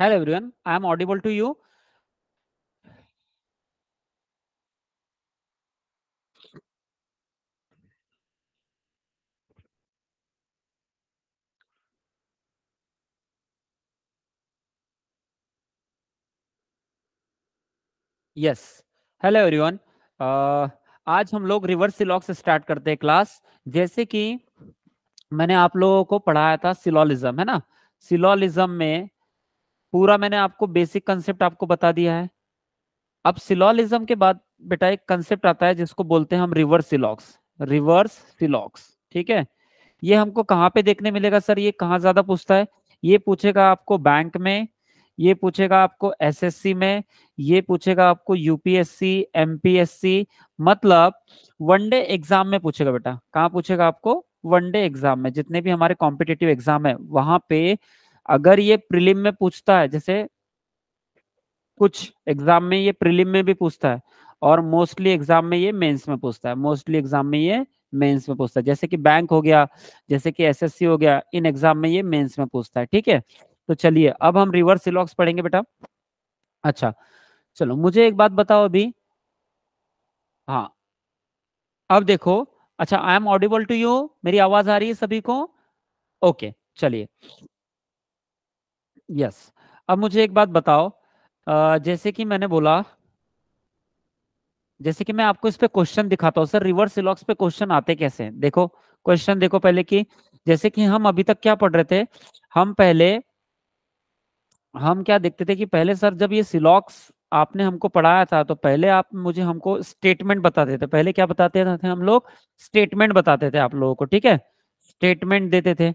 Hello, everyone. I am audible to you. Yes hello everyone आज हम लोग reverse सिलॉग से स्टार्ट करते हैं क्लास जैसे कि मैंने आप लोगों को पढ़ाया था सिलोलिज्म है ना सिलोलिज्म में पूरा मैंने आपको बेसिक कंसेप्ट आपको बता दिया है अब सिलॉलिज्म के बाद बेटा एक कंसेप्ट आता है जिसको बोलते हैं हम रिवर्स सिलॉक्स रिवर्स सिलॉक्स ठीक है ये हमको कहाँ पे देखने मिलेगा सर ये कहाँ ज्यादा पूछता है ये पूछेगा आपको बैंक में ये पूछेगा आपको एसएससी में ये पूछेगा आपको यूपीएससी एमपीएससी मतलब वनडे एग्जाम में पूछेगा बेटा कहाँ पूछेगा आपको वनडे एग्जाम में जितने भी हमारे कॉम्पिटेटिव एग्जाम है वहां पे अगर ये प्रिलिम में पूछता है जैसे कुछ एग्जाम में ये प्रिलिम में भी पूछता है और मोस्टली एग्जाम में ये मेंस में पूछता है मोस्टली एग्जाम में ये मेंस में पूछता है जैसे कि बैंक हो गया जैसे कि एसएससी हो गया इन एग्जाम में ये मेंस में पूछता है ठीक है तो चलिए अब हम रिवर्स सिलॉक्स पढ़ेंगे बेटा अच्छा चलो मुझे एक बात बताओ अभी हाँ अब देखो अच्छा I am audible to you मेरी आवाज आ रही है सभी को ओके चलिए यस अब मुझे एक बात बताओ जैसे कि मैंने बोला जैसे कि मैं आपको इस पे क्वेश्चन दिखाता हूँ सर रिवर्स सिलॉक्स पे क्वेश्चन आते कैसे हैं देखो क्वेश्चन देखो पहले कि जैसे कि हम अभी तक क्या पढ़ रहे थे हम पहले हम क्या देखते थे कि पहले सर जब ये सिलॉक्स आपने हमको पढ़ाया था तो पहले आप मुझे हमको स्टेटमेंट बताते थे पहले क्या बताते थे हम लोग स्टेटमेंट बताते थे आप लोगों को ठीक है स्टेटमेंट देते थे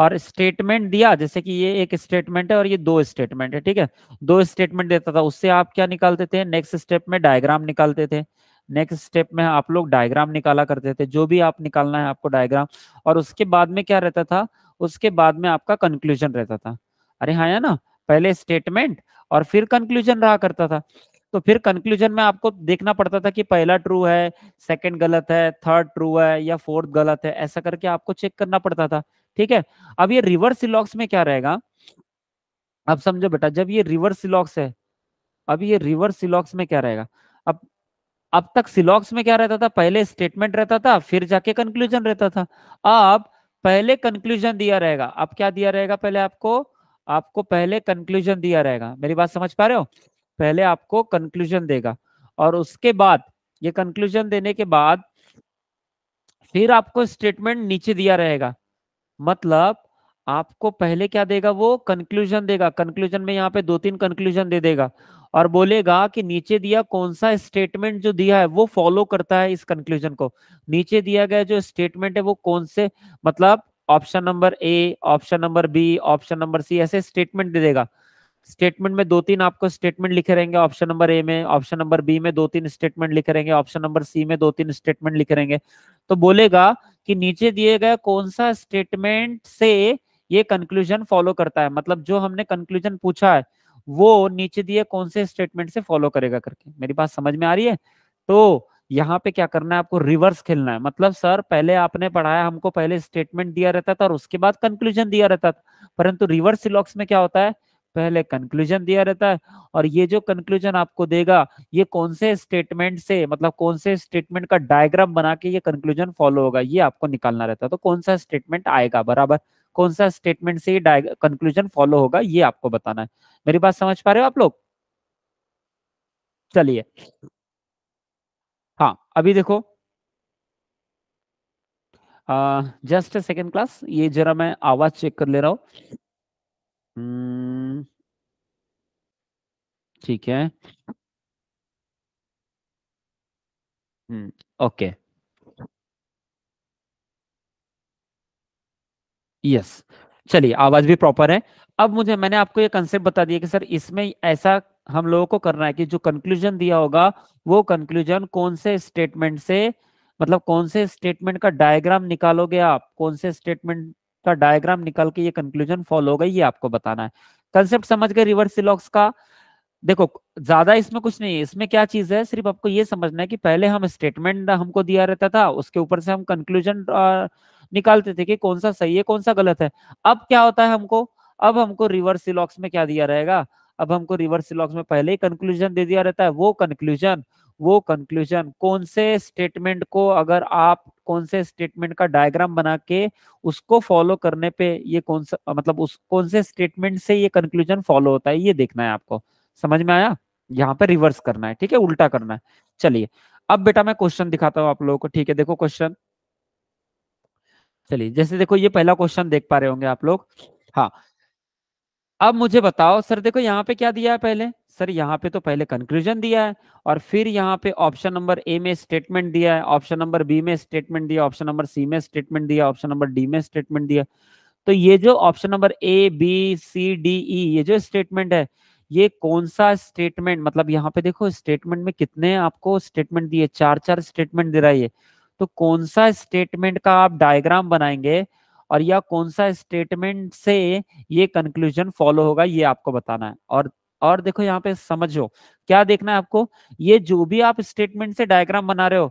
और स्टेटमेंट दिया जैसे कि ये एक स्टेटमेंट है और ये दो स्टेटमेंट है ठीक है दो स्टेटमेंट देता था उससे आप क्या निकालते थे नेक्स्ट स्टेप में डायग्राम निकालते थे नेक्स्ट स्टेप में आप लोग डायग्राम निकाला करते थे जो भी आप निकालना है आपको डायग्राम और उसके बाद में क्या रहता था उसके बाद में आपका कंक्लूजन रहता था अरे हाँ है ना पहले स्टेटमेंट और फिर कंक्लूजन रहा करता था तो फिर कंक्लूजन में आपको देखना पड़ता था कि पहला ट्रू है सेकंड गलत है थर्ड ट्रू है या फोर्थ गलत है ऐसा करके आपको चेक करना पड़ता था ठीक है अब ये रिवर्स सिलॉक्स में क्या रहेगा अब समझो बेटा जब ये रिवर्स सिलॉक्स है अब ये रिवर्स सिलॉक्स में क्या रहेगा अब अब तक सिलॉक्स में क्या रहता था पहले स्टेटमेंट रहता था फिर जाके कंक्लूजन रहता था अब पहले कंक्लूजन दिया रहेगा अब क्या दिया रहेगा पहले आपको आपको पहले कंक्लूजन दिया रहेगा मेरी बात समझ पा रहे हो पहले आपको कंक्लूजन देगा और उसके बाद ये कंक्लूजन देने के बाद फिर आपको स्टेटमेंट नीचे दिया रहेगा मतलब आपको पहले क्या देगा वो कंक्लूजन देगा कंक्लूजन में यहाँ पे दो तीन कंक्लूजन दे देगा और बोलेगा कि नीचे दिया कौन सा स्टेटमेंट जो दिया है वो फॉलो करता है इस कंक्लूजन को नीचे दिया गया जो स्टेटमेंट है वो कौन से मतलब option number A option number B option number C ऐसे स्टेटमेंट दे देगा स्टेटमेंट में दो तीन आपको स्टेटमेंट लिखे रहेंगे ऑप्शन नंबर ए में ऑप्शन नंबर बी में दो तीन स्टेटमेंट लिखे रहेंगे ऑप्शन नंबर सी में दो तीन स्टेटमेंट लिखे रहेंगे तो बोलेगा कि नीचे दिए गए कौन सा स्टेटमेंट से ये कंक्लूजन फॉलो करता है मतलब जो हमने कंक्लूजन पूछा है वो नीचे दिए कौन से स्टेटमेंट से फॉलो करेगा करके मेरी बात समझ में आ रही है तो यहाँ पे क्या करना है आपको रिवर्स खेलना है मतलब सर पहले आपने पढ़ाया हमको पहले स्टेटमेंट दिया रहता था और उसके बाद कंक्लूजन दिया रहता था परंतु रिवर्स सिलॉक्स में क्या होता है पहले कंक्लूजन दिया रहता है और ये जो कंक्लूजन आपको देगा ये कौन से स्टेटमेंट से मतलब कौन से स्टेटमेंट का डायग्राम बना के ये कंक्लूजन फॉलो होगा ये आपको निकालना रहता है तो कौन सा स्टेटमेंट आएगा बराबर कौन सा स्टेटमेंट से कंक्लूजन फॉलो होगा ये आपको बताना है मेरी बात समझ पा रहे हो आप लोग चलिए हाँ अभी देखो जस्ट सेकेंड क्लास ये जरा मैं आवाज चेक कर ले रहा हूँ Hmm. ठीक है हम्म, ओके यस चलिए आवाज भी प्रॉपर है अब मुझे मैंने आपको ये कंसेप्ट बता दिया कि सर इसमें ऐसा हम लोगों को करना है कि जो कंक्लूजन दिया होगा वो कंक्लूजन कौन से स्टेटमेंट से मतलब कौन से स्टेटमेंट का डायग्राम निकालोगे आप कौन से स्टेटमेंट का डायग्राम निकल के ये कंक्लूजन फॉलो हो गई ये आपको बताना है कंसेप्ट समझ गए रिवर्स सिलॉक्स का देखो ज्यादा इसमें कुछ नहीं है इसमें क्या चीज है सिर्फ आपको ये समझना है कि पहले हम स्टेटमेंट हमको दिया रहता था उसके ऊपर से हम कंक्लूजन निकालते थे कि कौन सा सही है कौन सा गलत है अब क्या होता है हमको अब हमको रिवर्स सिलॉक्स में क्या दिया रहेगा अब हमको रिवर्स सिलॉक्स में पहले ही कंक्लूजन दे दिया रहता है वो कंक्लूजन वो कंक्लूजन कौन से स्टेटमेंट को अगर आप कौन से स्टेटमेंट का डायग्राम बना के उसको फॉलो करने पे ये कौन सा मतलब उस कौन से स्टेटमेंट से ये कंक्लूजन फॉलो होता है ये देखना है आपको समझ में आया यहाँ पे रिवर्स करना है ठीक है उल्टा करना है चलिए अब बेटा मैं क्वेश्चन दिखाता हूँ आप लोगों को ठीक है देखो क्वेश्चन चलिए जैसे देखो ये पहला क्वेश्चन देख पा रहे होंगे आप लोग हाँ अब मुझे बताओ सर देखो यहाँ पे क्या दिया है पहले सर यहाँ पे तो पहले कंक्लूजन दिया है और फिर यहाँ पे ऑप्शन नंबर ए में स्टेटमेंट दिया है ऑप्शन नंबर बी में स्टेटमेंट दिया ऑप्शन नंबर सी में स्टेटमेंट दिया ऑप्शन नंबर डी में स्टेटमेंट दिया तो ये जो option number A B C D E ये जो स्टेटमेंट है ये कौन सा स्टेटमेंट मतलब यहाँ पे देखो स्टेटमेंट में कितने आपको स्टेटमेंट दिए चार चार स्टेटमेंट दे रहा है ये तो कौन सा स्टेटमेंट का आप डायग्राम बनाएंगे और या कौन सा स्टेटमेंट से ये कंक्लूजन फॉलो होगा ये आपको बताना है और और देखो यहाँ पे समझो क्या देखना है आपको ये जो भी आप स्टेटमेंट से डायग्राम बना रहे हो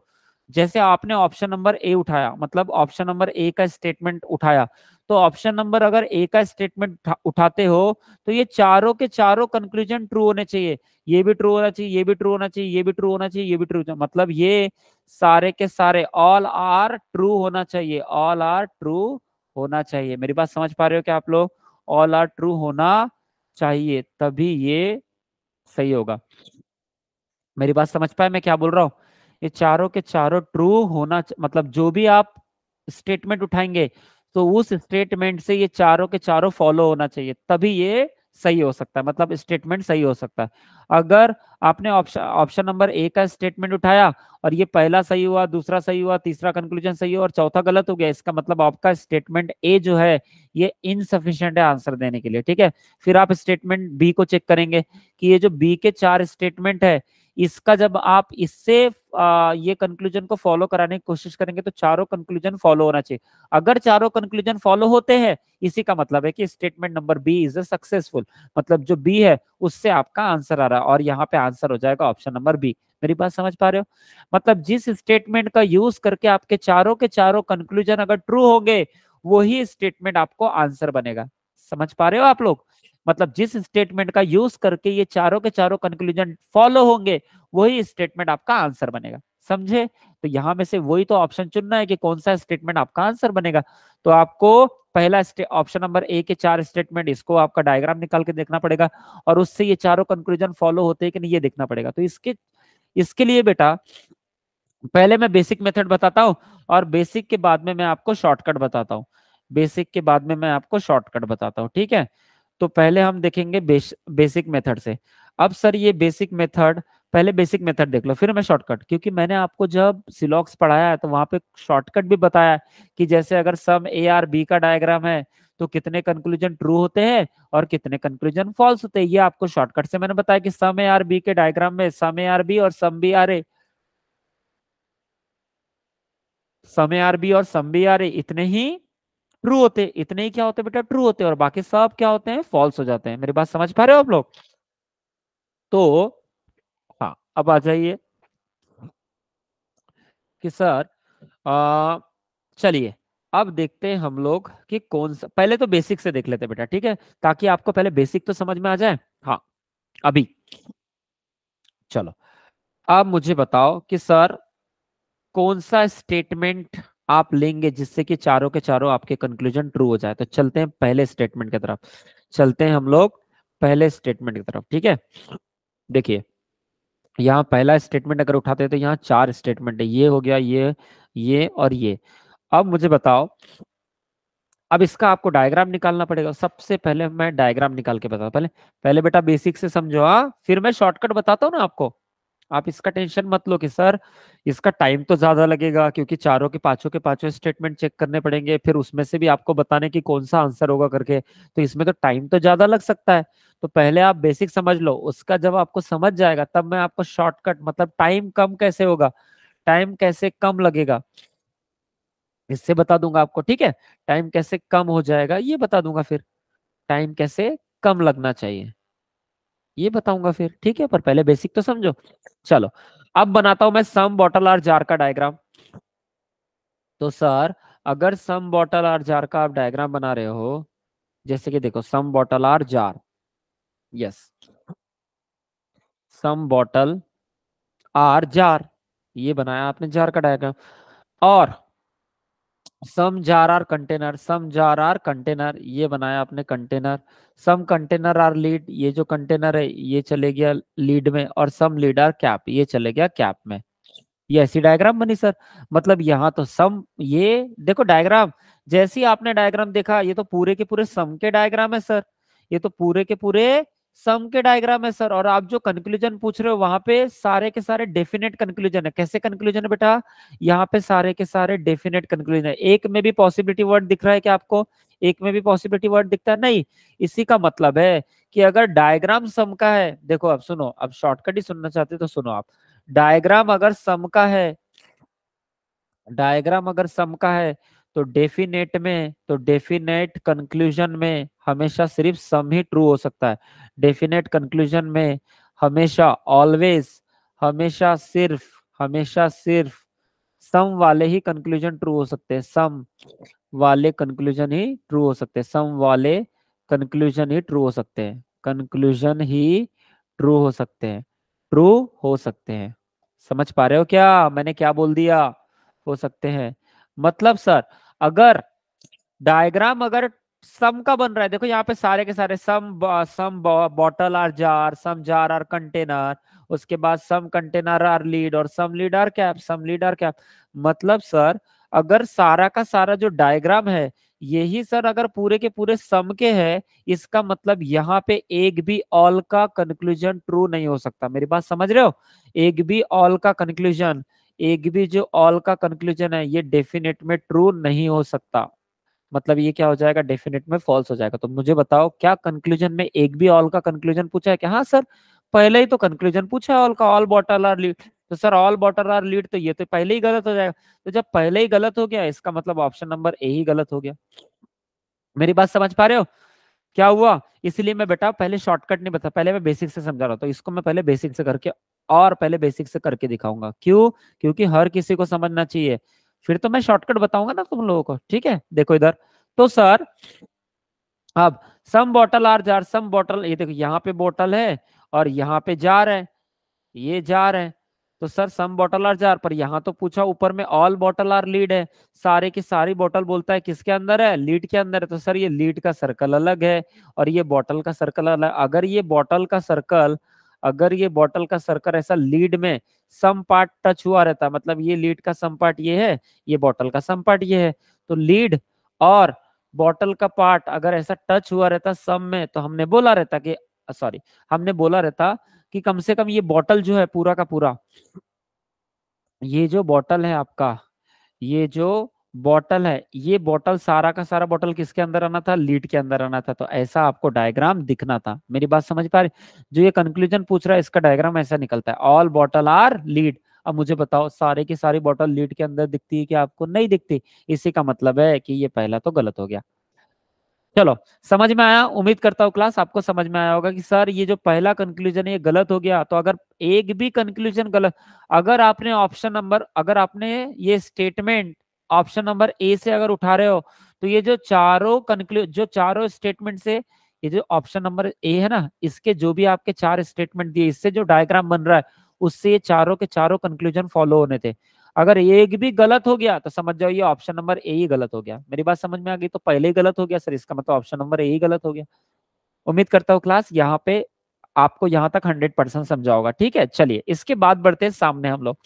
जैसे आपने ऑप्शन नंबर ए उठाया मतलब ऑप्शन नंबर ए का स्टेटमेंट उठाया तो ऑप्शन नंबर अगर ए का स्टेटमेंट उठाते हो तो ये चारों के चारों कंक्लूजन ट्रू होने चाहिए ये भी ट्रू होना चाहिए ये भी ट्रू होना चाहिए ये भी ट्रू होना चाहिए ये भी ट्रू मतलब ये सारे के सारे ऑल आर ट्रू होना चाहिए ऑल आर ट्रू होना चाहिए मेरी बात समझ पा रहे हो क्या आप लोग ऑल आर ट्रू होना चाहिए तभी ये सही होगा मेरी बात समझ पाए मैं क्या बोल रहा हूँ ये चारों के चारों ट्रू होना मतलब जो भी आप स्टेटमेंट उठाएंगे तो उस स्टेटमेंट से ये चारों के चारों फॉलो होना चाहिए तभी ये सही हो सकता है मतलब स्टेटमेंट सही हो सकता है अगर आपने ऑप्शन ऑप्शन नंबर ए का स्टेटमेंट उठाया और ये पहला सही हुआ दूसरा सही हुआ तीसरा कंक्लूजन सही हुआ और चौथा गलत हो गया इसका मतलब आपका स्टेटमेंट ए जो है ये इनसफिशियंट है आंसर देने के लिए ठीक है फिर आप स्टेटमेंट बी को चेक करेंगे कि ये जो बी के चार स्टेटमेंट है इसका जब आप इससे ये कंक्लूजन को फॉलो कराने की कोशिश करेंगे तो चारों कंक्लूजन फॉलो होना चाहिए अगर चारों कंक्लूजन फॉलो होते हैं इसी का मतलब है कि statement number B is a successful मतलब जो बी है उससे आपका आंसर आ रहा है और यहाँ पे आंसर हो जाएगा ऑप्शन नंबर बी मेरी बात समझ पा रहे हो मतलब जिस स्टेटमेंट का यूज करके आपके चारों के चारों कंक्लूजन अगर ट्रू होंगे वही स्टेटमेंट आपको आंसर बनेगा समझ पा रहे हो आप लोग मतलब जिस स्टेटमेंट का यूज करके ये चारों के चारों कंक्लूजन फॉलो होंगे वही स्टेटमेंट आपका आंसर बनेगा समझे तो यहां में से वही तो ऑप्शन चुनना है कि कौन सा स्टेटमेंट आपका आंसर बनेगा तो आपको पहला ऑप्शन नंबर ए के चार स्टेटमेंट इसको आपका डायग्राम निकाल के देखना पड़ेगा और उससे ये चारों कंक्लूजन फॉलो होते हैं कि नहीं ये देखना पड़ेगा तो इसके इसके लिए बेटा पहले मैं बेसिक मेथड बताता हूँ और बेसिक के बाद में मैं आपको शॉर्टकट बताता हूँ बेसिक के बाद में मैं आपको शॉर्टकट बताता हूँ ठीक है तो पहले हम देखेंगे बेस, बेसिक मेथड से अब सर ये बेसिक मेथड पहले बेसिक मेथड देख लो फिर मैं शॉर्टकट क्योंकि मैंने आपको जब सिलॉक्स पढ़ाया है तो वहां पे शॉर्टकट भी बताया कि जैसे अगर सम ए आर बी का डायग्राम है तो कितने कंक्लूजन ट्रू होते हैं और कितने कंक्लूजन फॉल्स होते हैं ये आपको शॉर्टकट से मैंने बताया कि सम ए आर बी के डायग्राम में सम ए आर बी और some B are A some A are B और सम बी आर ए इतने ही ट्रू होते इतने ही क्या होते बेटा ट्रू होते और बाकी सब क्या होते हैं फॉल्स हो जाते हैं मेरी बात समझ पा रहे हो आप लोग तो हाँ अब आ जाइए कि सर चलिए अब देखते हैं हम लोग कि कौन सा पहले तो बेसिक से देख लेते हैं बेटा ठीक है ताकि आपको पहले बेसिक तो समझ में आ जाए हाँ अभी चलो अब मुझे बताओ कि सर कौन सा स्टेटमेंट आप लेंगे जिससे कि चारों के चारों आपके कंक्लूजन ट्रू हो जाए तो चलते हैं पहले स्टेटमेंट की तरफ चलते हैं हम लोग पहले स्टेटमेंट की तरफ ठीक है देखिए यहाँ पहला स्टेटमेंट अगर उठाते हैं तो यहाँ चार स्टेटमेंट है ये हो गया ये ये और ये अब मुझे बताओ अब इसका आपको डायग्राम निकालना पड़ेगा सबसे पहले मैं डायग्राम निकाल के बताता पहले पहले बेटा बेसिक से समझो हाँ फिर मैं शॉर्टकट बताता हूँ ना आपको आप इसका टेंशन मत लो कि सर इसका टाइम तो ज्यादा लगेगा क्योंकि चारों के पांचों के पांचों स्टेटमेंट चेक करने पड़ेंगे फिर उसमें से भी आपको बताने की कौन सा आंसर होगा करके तो इसमें तो टाइम तो ज्यादा लग सकता है तो पहले आप बेसिक समझ लो उसका जब आपको समझ जाएगा तब मैं आपको शॉर्टकट मतलब टाइम कम कैसे होगा टाइम कैसे कम लगेगा इससे बता दूंगा आपको ठीक है टाइम कैसे कम हो जाएगा ये बता दूंगा फिर टाइम कैसे कम लगना चाहिए ये बताऊंगा फिर ठीक है पर पहले बेसिक तो समझो चलो अब बनाता हूं मैं सम बॉटल और जार का डायग्राम तो सर अगर सम बॉटल और जार का आप डायग्राम बना रहे हो जैसे कि देखो सम बॉटल और jar yes some bottle are jar ये बनाया आपने जार का डायग्राम और some jar are container some jar are container ये बनाया आपने container some container are lid ये जो कंटेनर है ये चले गया लीड में और सम लीड आर कैप ये चले गया कैप में ये ऐसी डायग्राम बनी सर मतलब यहाँ तो सम ये देखो डायग्राम जैसी आपने डायग्राम देखा ये तो पूरे के पूरे सम के डायग्राम है सर ये तो पूरे के पूरे सम के डायग्राम है सर और आप जो कंक्लूजन पूछ रहे हो वहां पे सारे के सारे डेफिनेट कंक्लूजन है कैसे कंक्लूजन है बेटा यहाँ पे सारे के सारे डेफिनेट कंक्लूजन है एक में भी पॉसिबिलिटी वर्ड दिख रहा है क्या आपको एक में भी पॉसिबिलिटी वर्ड दिखता है नहीं इसी का मतलब है कि अगर डायग्राम सम का है देखो अब सुनो अब शॉर्टकट ही सुनना चाहते तो सुनो आप डायग्राम अगर सम का है डायग्राम अगर सम का है तो डेफिनेट में तो डेफिनेट कंक्लूजन में हमेशा सिर्फ सम ही ट्रू हो सकता है डेफिनेट कंक्लूजन में हमेशा ऑलवेज हमेशा सिर्फ हमेशा सिर्फ सम वाले ही कंक्लूजन ट्रू हो सकते हैं सम वाले कंक्लूजन ही ट्रू हो सकते हैं सम वाले कंक्लूजन ही ट्रू हो सकते हैं कंक्लूजन ही ट्रू हो सकते हैं ट्रू हो सकते हैं समझ पा रहे हो क्या मैंने क्या बोल दिया हो सकते हैं मतलब सर अगर डायग्राम अगर सम का बन रहा है देखो यहाँ पे सारे के सारे some some bottle are jar some jar are container उसके बाद सम कंटेनर आर लीड और some lid are cap some lid are cap मतलब सर अगर सारा का सारा जो डायग्राम है यही सर अगर पूरे के पूरे सम के है इसका मतलब यहाँ पे एक भी ऑल का कंक्लूजन ट्रू नहीं हो सकता मेरी बात समझ रहे हो एक भी ऑल का कंक्लूजन एक भी जो ऑल का कंक्लूजन है ये डेफिनेट में ट्रू नहीं हो सकता मतलब ये क्या हो जाएगा डेफिनेट में फॉल्स हो जाएगा तो मुझे बताओ क्या कंक्लूजन में एक भी ऑल का कंक्लूजन पूछा है कि हाँ सर पहले ही तो कंक्लूजन पूछा है ऑल का ऑल बॉटल आर लीड तो sir all bottle are lid तो ये तो पहले ही गलत हो जाएगा तो जब पहले ही गलत हो गया इसका मतलब ऑप्शन नंबर ए ही गलत हो गया मेरी बात समझ पा रहे हो क्या हुआ इसलिए मैं बेटा पहले शॉर्टकट नहीं बता पहले मैं बेसिक से समझा रहा था तो इसको मैं पहले बेसिक से करके और पहले बेसिक से करके दिखाऊंगा क्यों क्योंकि हर किसी को समझना चाहिए फिर तो मैं शॉर्टकट बताऊंगा ना तुम लोगों को ठीक है देखो इधर तो सर अब some bottle are jar some bottle ये देखो यहाँ पे बॉटल है और यहाँ पे जार है ये जार है तो sir some bottle are jar पर यहाँ तो पूछा ऊपर में ऑल बॉटल आर लीड है सारे की सारी बॉटल बोलता है किसके अंदर है लीड के अंदर है तो सर ये लीड का सर्कल अलग है और ये बॉटल का सर्कल अलग अगर ये बॉटल का सर्कल अगर ये बॉटल का सर्कल ऐसा लीड में सम पार्ट टच हुआ रहता मतलब ये लीड का सम पार्ट ये है ये बॉटल का सम पार्ट ये है तो लीड और बॉटल का पार्ट अगर ऐसा टच हुआ रहता सम में तो हमने बोला रहता कि सॉरी हमने बोला रहता कि कम से कम ये बॉटल जो है पूरा का पूरा ये जो बॉटल है आपका ये जो बॉटल है ये बॉटल सारा का सारा बॉटल किसके अंदर आना था लीड के अंदर आना था तो ऐसा आपको डायग्राम दिखना था मेरी बात समझ पा रही जो ये कंक्लूजन पूछ रहा है इसका डायग्राम ऐसा निकलता है ऑल बॉटल आर लीड अब मुझे बताओ सारे की सारी बॉटल लीड के अंदर दिखती है कि आपको नहीं दिखती इसी का मतलब है कि ये पहला तो गलत हो गया चलो समझ में आया उम्मीद करता हूँ क्लास आपको समझ में आया होगा कि सर ये जो पहला कंक्लूजन है ये गलत हो गया तो अगर एक भी कंक्लूजन गलत अगर आपने ऑप्शन नंबर अगर आपने ये स्टेटमेंट ऑप्शन नंबर ए से अगर उठा रहे हो तो ये जो चारों कंक्लूज जो चारों स्टेटमेंट से ये जो ऑप्शन नंबर ए है ना इसके जो भी आपके चार स्टेटमेंट दिए इससे जो डायग्राम बन रहा है उससे ये चारों के चारों कंक्लूजन फॉलो होने थे अगर एक भी गलत हो गया तो समझ जाओ ये ऑप्शन नंबर ए ही गलत हो गया मेरी बात समझ में आ गई तो पहले ही गलत हो गया सर इसका मतलब ऑप्शन नंबर ए ही गलत हो गया उम्मीद करता हूँ क्लास यहाँ पे आपको यहाँ तक हंड्रेड परसेंट समझाओगा ठीक है चलिए इसके बाद बढ़ते हैं सामने हम लोग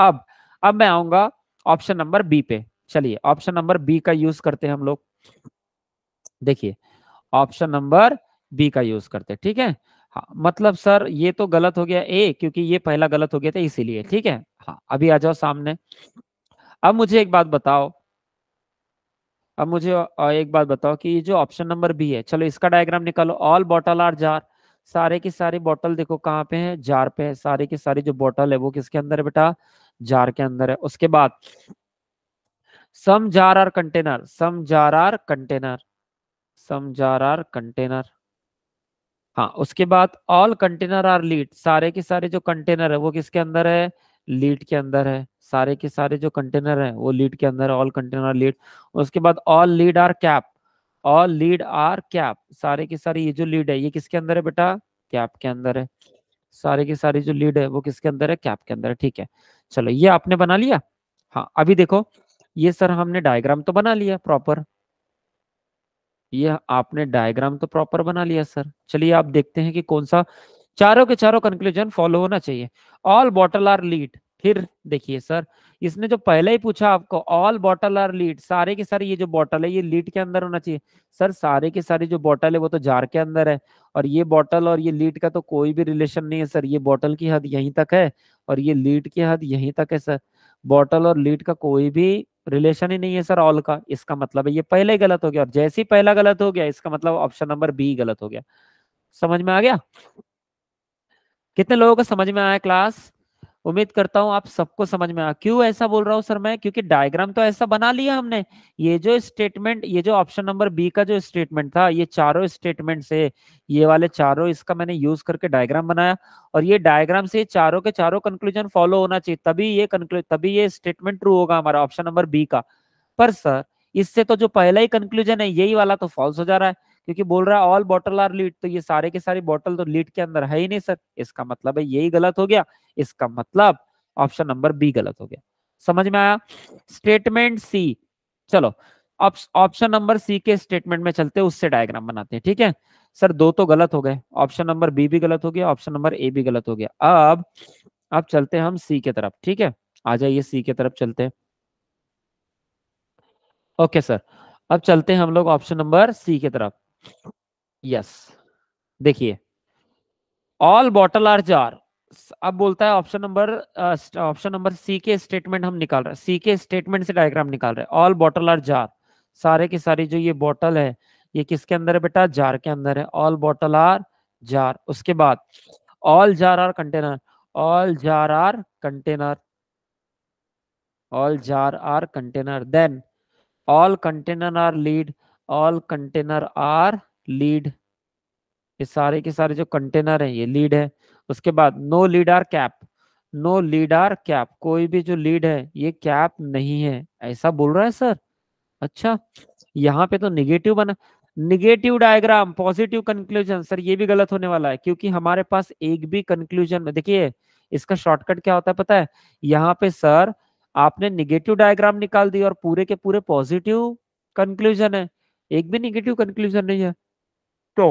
अब अब मैं आऊंगा ऑप्शन नंबर बी पे चलिए ऑप्शन नंबर बी का यूज करते हैं हम लोग देखिए ऑप्शन नंबर बी का यूज करते हैं ठीक है हाँ, मतलब सर ये तो गलत हो गया ए क्योंकि ये पहला गलत हो गया था इसीलिए ठीक है हाँ अभी आ जाओ सामने अब मुझे एक बात बताओ अब मुझे एक बात बताओ कि ये जो ऑप्शन नंबर बी है चलो इसका डायग्राम निकालो ऑल बॉटल आर जार सारे की सारी बॉटल देखो कहाँ पे है जार पे है सारे की सारी जो बॉटल है वो किसके अंदर है बेटा जार के अंदर है उसके बाद some jar are container some jar are container some jar are container हाँ उसके बाद ऑल कंटेनर आर लीड सारे के सारे जो कंटेनर है वो किसके अंदर है लीड के अंदर है सारे के सारे जो कंटेनर है वो लीड के अंदर है ऑल कंटेनर लीड उसके बाद all lid are cap all lid are cap सारे के सारे ये जो लीड है ये किसके अंदर है बेटा कैप के अंदर है सारे की सारी जो लीड है वो किसके अंदर है कैप के अंदर है ठीक है चलो ये आपने बना लिया हाँ अभी देखो ये सर हमने डायग्राम तो बना लिया प्रॉपर ये आपने डायग्राम तो प्रॉपर बना लिया सर चलिए आप देखते हैं कि कौन सा चारों के चारों कंक्लूजन फॉलो होना चाहिए ऑल बॉटल आर लीड फिर देखिए सर इसने जो पहले ही पूछा आपको ऑल बॉटल आर लीड सारे के सारे ये जो बॉटल है ये लीड के अंदर होना चाहिए सर सारे के सारे जो बॉटल है वो तो जार के अंदर है और ये बॉटल और ये लीड का तो कोई भी रिलेशन नहीं है सर ये बॉटल की हद यहीं तक है और ये लीड की हद यहीं तक है सर बॉटल और लीड का कोई भी रिलेशन ही नहीं है सर ऑल का इसका मतलब है ये पहले ही गलत हो गया और जैसे ही पहला गलत हो गया इसका मतलब ऑप्शन नंबर बी गलत हो गया समझ में आ गया कितने लोगों को समझ में आया क्लास उम्मीद करता हूं आप सबको समझ में आ क्यों ऐसा बोल रहा हूं सर मैं क्योंकि डायग्राम तो ऐसा बना लिया हमने ये जो स्टेटमेंट ये जो ऑप्शन नंबर बी का जो स्टेटमेंट था ये चारों स्टेटमेंट से ये वाले चारों इसका मैंने यूज करके डायग्राम बनाया और ये डायग्राम से चारों के चारों कंक्लूजन फॉलो होना चाहिए तभी ये कंक्लूज तभी ये स्टेटमेंट ट्रू होगा हमारा ऑप्शन नंबर बी का पर सर इससे तो जो पहला ही कंक्लूजन है यही वाला तो फॉल्स हो जा रहा है क्योंकि बोल रहा है ऑल बॉटल आर लीड तो ये सारे के सारे बॉटल तो लीड के अंदर है ही नहीं सर इसका मतलब है यही गलत हो गया इसका मतलब ऑप्शन नंबर बी गलत हो गया समझ में आया स्टेटमेंट सी चलो ऑप्शन नंबर सी के स्टेटमेंट में चलते हैं उससे डायग्राम बनाते हैं ठीक है सर दो तो गलत हो गए ऑप्शन नंबर बी भी गलत हो गया ऑप्शन नंबर ए भी गलत हो गया अब अब चलते हैं हम सी के तरफ ठीक है आ जाइए सी के तरफ चलते हैं ओके सर अब चलते हैं हम लोग ऑप्शन नंबर सी के तरफ यस देखिए ऑल बॉटल आर जार अब बोलता है option number option number C के स्टेटमेंट हम निकाल रहे हैं सी के स्टेटमेंट से डायग्राम निकाल रहे हैं ऑल बॉटल आर जार सारे के सारे जो ये बॉटल है ये किसके अंदर है बेटा जार के अंदर है ऑल बॉटल आर जार उसके बाद all jar are container all jar are container all jar are container then all container are lid all container are lid ये सारे के सारे जो कंटेनर है ये लीड है उसके बाद no lid are cap no lid are cap कोई भी जो लीड है ये कैप नहीं है ऐसा बोल रहा है सर अच्छा यहाँ पे तो निगेटिव बना negative diagram positive conclusion sir ये भी गलत होने वाला है क्योंकि हमारे पास एक भी कंक्लूजन देखिए इसका शॉर्टकट क्या होता है पता है यहाँ पे सर आपने निगेटिव डायग्राम निकाल दिया और पूरे के पूरे पॉजिटिव कंक्लूजन है एक भी निगेटिव कंक्लूजन नहीं है तो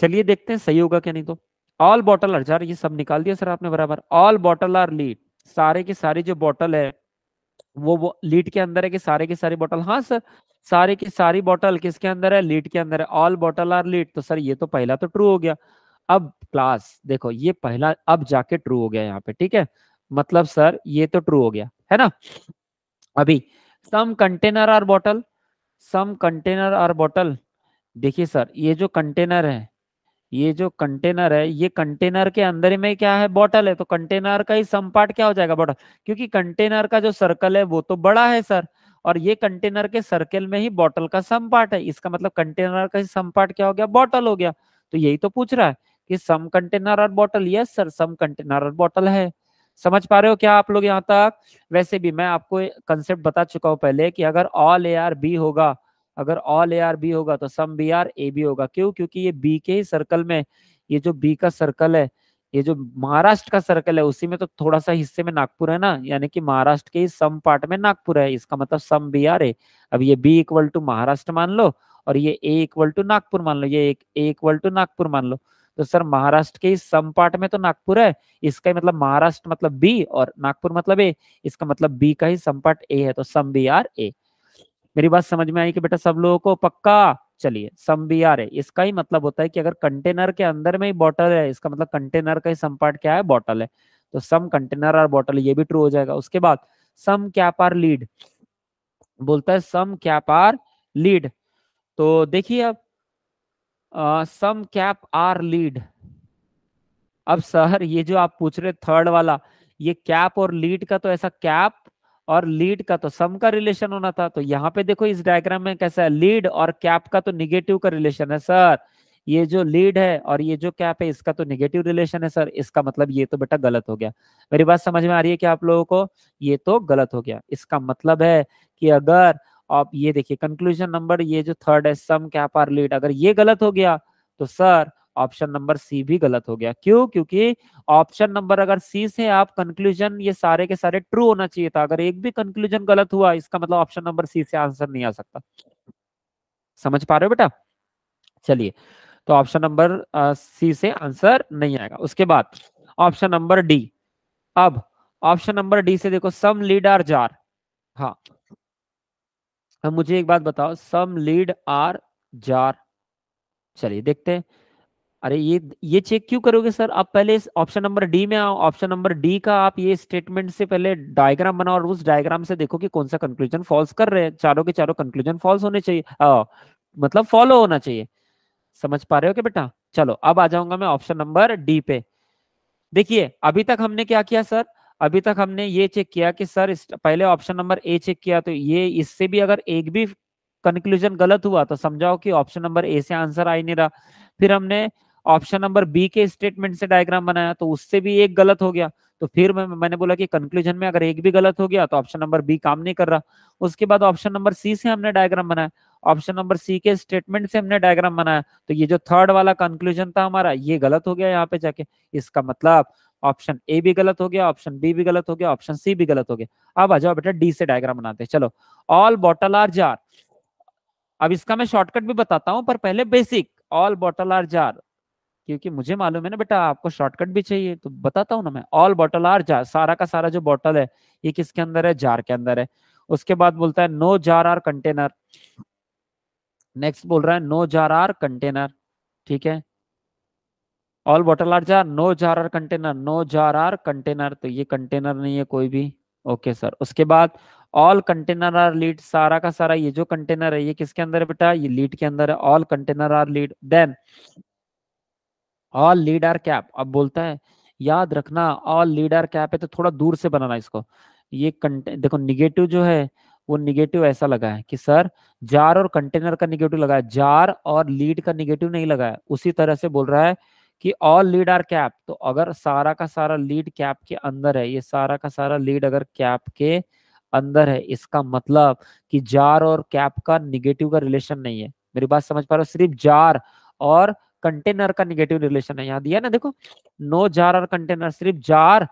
चलिए देखते हैं सही होगा क्या नहीं तो ऑल बॉटल आर सर ये सब निकाल दिया सर आपने बराबर ऑल बॉटल आर लीड सारे के सारे जो बॉटल है वो, वो लीड के अंदर है कि सारे के सारे बॉटल हाँ सर सारे की सारी बॉटल किसके अंदर है लीड के अंदर है ऑल बॉटल आर लीड तो सर ये तो पहला तो ट्रू हो गया अब क्लास देखो ये पहला अब जाके ट्रू हो गया यहाँ पे ठीक है मतलब सर ये तो ट्रू हो गया है ना अभी some container are bottle some container are bottle देखिए सर ये जो कंटेनर है ये जो कंटेनर है ये कंटेनर के अंदर में क्या है बॉटल है तो कंटेनर का ही सम पार्ट क्या हो जाएगा बॉटल क्योंकि कंटेनर का जो सर्कल है वो तो बड़ा है सर और ये कंटेनर के सर्कल में ही बॉटल का सम पार्ट है इसका मतलब कंटेनर का ही सम पार्ट क्या हो गया बॉटल हो गया तो यही तो पूछ रहा है कि सम कंटेनर और bottle yes sir some container और बॉटल है समझ पा रहे हो क्या आप लोग यहाँ तक वैसे भी मैं आपको कंसेप्ट बता चुका हूँ पहले कि अगर ऑल ए आर बी होगा अगर ऑल ए आर बी होगा तो some B are A B होगा क्यों क्योंकि ये बी के ही सर्कल में ये जो बी का सर्कल है ये जो महाराष्ट्र का सर्कल है उसी में तो थोड़ा सा हिस्से में नागपुर है ना यानी कि महाराष्ट्र के ही सम पार्ट में नागपुर है इसका मतलब सम बी आर है अब ये बी इक्वल टू महाराष्ट्र मान लो और ये ए इक्वल टू नागपुर मान लो ये एक ए इक्वल टू नागपुर मान लो तो सर महाराष्ट्र के इस सम पार्ट में तो नागपुर है इसका मतलब महाराष्ट्र मतलब बी और नागपुर मतलब ए इसका मतलब बी का ही सम पार्ट ए है तो सम बी आर ए मेरी बात समझ में आई कि बेटा सब लोगों को पक्का चलिए सम बी आर ए इसका ही मतलब होता है कि अगर कंटेनर के अंदर में ही बॉटल है इसका मतलब कंटेनर का ही सम पार्ट क्या है बॉटल है तो सम कंटेनर और बॉटल ये भी ट्रू हो जाएगा उसके बाद सम कैप आर लीड बोलता है सम कैप आर लीड तो देखिए अब सम कैप आर लीड अब सर ये जो आप पूछ रहे थर्ड वाला ये कैप और लीड का तो ऐसा कैप और लीड का तो सम का रिलेशन होना था तो यहाँ पे देखो इस डायग्राम में कैसा है लीड और कैप का तो निगेटिव का रिलेशन है सर ये जो लीड है और ये जो कैप है इसका तो निगेटिव रिलेशन है सर इसका मतलब ये तो बेटा गलत हो गया मेरी बात समझ में आ रही है कि आप लोगों को ये तो गलत हो गया इसका मतलब है कि अगर आप ये देखिए कंक्लूजन नंबर ये जो थर्ड है सम कैप आर लेट अगर ये गलत हो गया तो सर ऑप्शन नंबर सी भी गलत हो गया क्यों क्योंकि ऑप्शन नंबर अगर सी से आप कंक्लूजन ये सारे के सारे ट्रू होना चाहिए था अगर एक भी कंक्लूजन गलत हुआ इसका मतलब ऑप्शन नंबर सी से आंसर नहीं आ सकता समझ पा रहे हो बेटा चलिए तो ऑप्शन नंबर सी से आंसर नहीं आएगा उसके बाद ऑप्शन नंबर डी अब ऑप्शन नंबर डी से देखो सम लीड आर जार हाँ अब मुझे एक बात बताओ सम लीड आर जार चलिए देखते हैं अरे ये ये चेक क्यों करोगे सर आप पहले इस ऑप्शन नंबर डी में आओ ऑप्शन नंबर डी का आप ये स्टेटमेंट से पहले डायग्राम बनाओ और उस डायग्राम से देखो कि कौन सा कंक्लूजन फॉल्स कर रहे हैं चारों के चारों कंक्लूजन फॉल्स होने चाहिए आ, मतलब फॉलो होना चाहिए समझ पा रहे हो क्या बेटा चलो अब आ जाऊंगा मैं ऑप्शन नंबर डी पे देखिए अभी तक हमने क्या किया सर अभी तक हमने ये चेक किया कि सर पहले ऑप्शन नंबर ए चेक किया तो ये इससे भी अगर एक भी कंक्लूजन गलत हुआ तो समझाओ कि ऑप्शन नंबर ए से आंसर आ ही नहीं रहा फिर हमने ऑप्शन नंबर बी के स्टेटमेंट से डायग्राम बनाया तो उससे भी एक गलत हो गया तो फिर मैं, मैंने बोला कि कंक्लूजन में अगर एक भी गलत हो गया तो ऑप्शन नंबर बी काम नहीं कर रहा उसके बाद ऑप्शन नंबर सी से हमने डायग्राम बनाया ऑप्शन नंबर सी के स्टेटमेंट से हमने डायग्राम बनाया तो ये जो थर्ड वाला कंक्लूजन था हमारा ये गलत हो गया यहाँ पे जाके इसका मतलब ऑप्शन ए भी गलत हो गया ऑप्शन बी भी गलत हो गया ऑप्शन सी भी गलत हो गया अब आ जाओ बेटा डी से डायग्राम बनाते हैं चलो ऑल बॉटल आर जार अब इसका मैं शॉर्टकट भी बताता हूं पर पहले basic all bottle are jar क्योंकि मुझे मालूम है ना बेटा आपको शॉर्टकट भी चाहिए तो बताता हूँ ना मैं ऑल बॉटल आर जार सारा का सारा जो बॉटल है ये किसके अंदर है जार के अंदर है उसके बाद बोलता है no jar are container next बोल रहा है नो जार आर कंटेनर ठीक है all bottle are jar no jar are container no jar are container तो ये कंटेनर नहीं है कोई भी ओके okay, सर उसके बाद ऑल कंटेनर आर लीड सारा का सारा ये जो कंटेनर है ये किसके अंदर है बेटा ये लीड के अंदर है all container are lid then all lid are cap अब बोलता है याद रखना ऑल लीड आर कैप है तो थोड़ा दूर से बनाना इसको ये देखो निगेटिव जो है वो निगेटिव ऐसा लगा है कि सर जार और कंटेनर का निगेटिव लगा है जार और लीड का निगेटिव नहीं लगा है उसी तरह से बोल रहा है कि ऑल लीड आर कैप तो अगर सारा का सारा लीड कैप के अंदर है ये सारा का सारा लीड अगर कैप के अंदर है इसका मतलब कि जार और कैप का निगेटिव का रिलेशन नहीं है मेरी बात समझ पा रहे हो सिर्फ जार और कंटेनर का निगेटिव रिलेशन है यहाँ दिया ना देखो नो जार और कंटेनर सिर्फ जार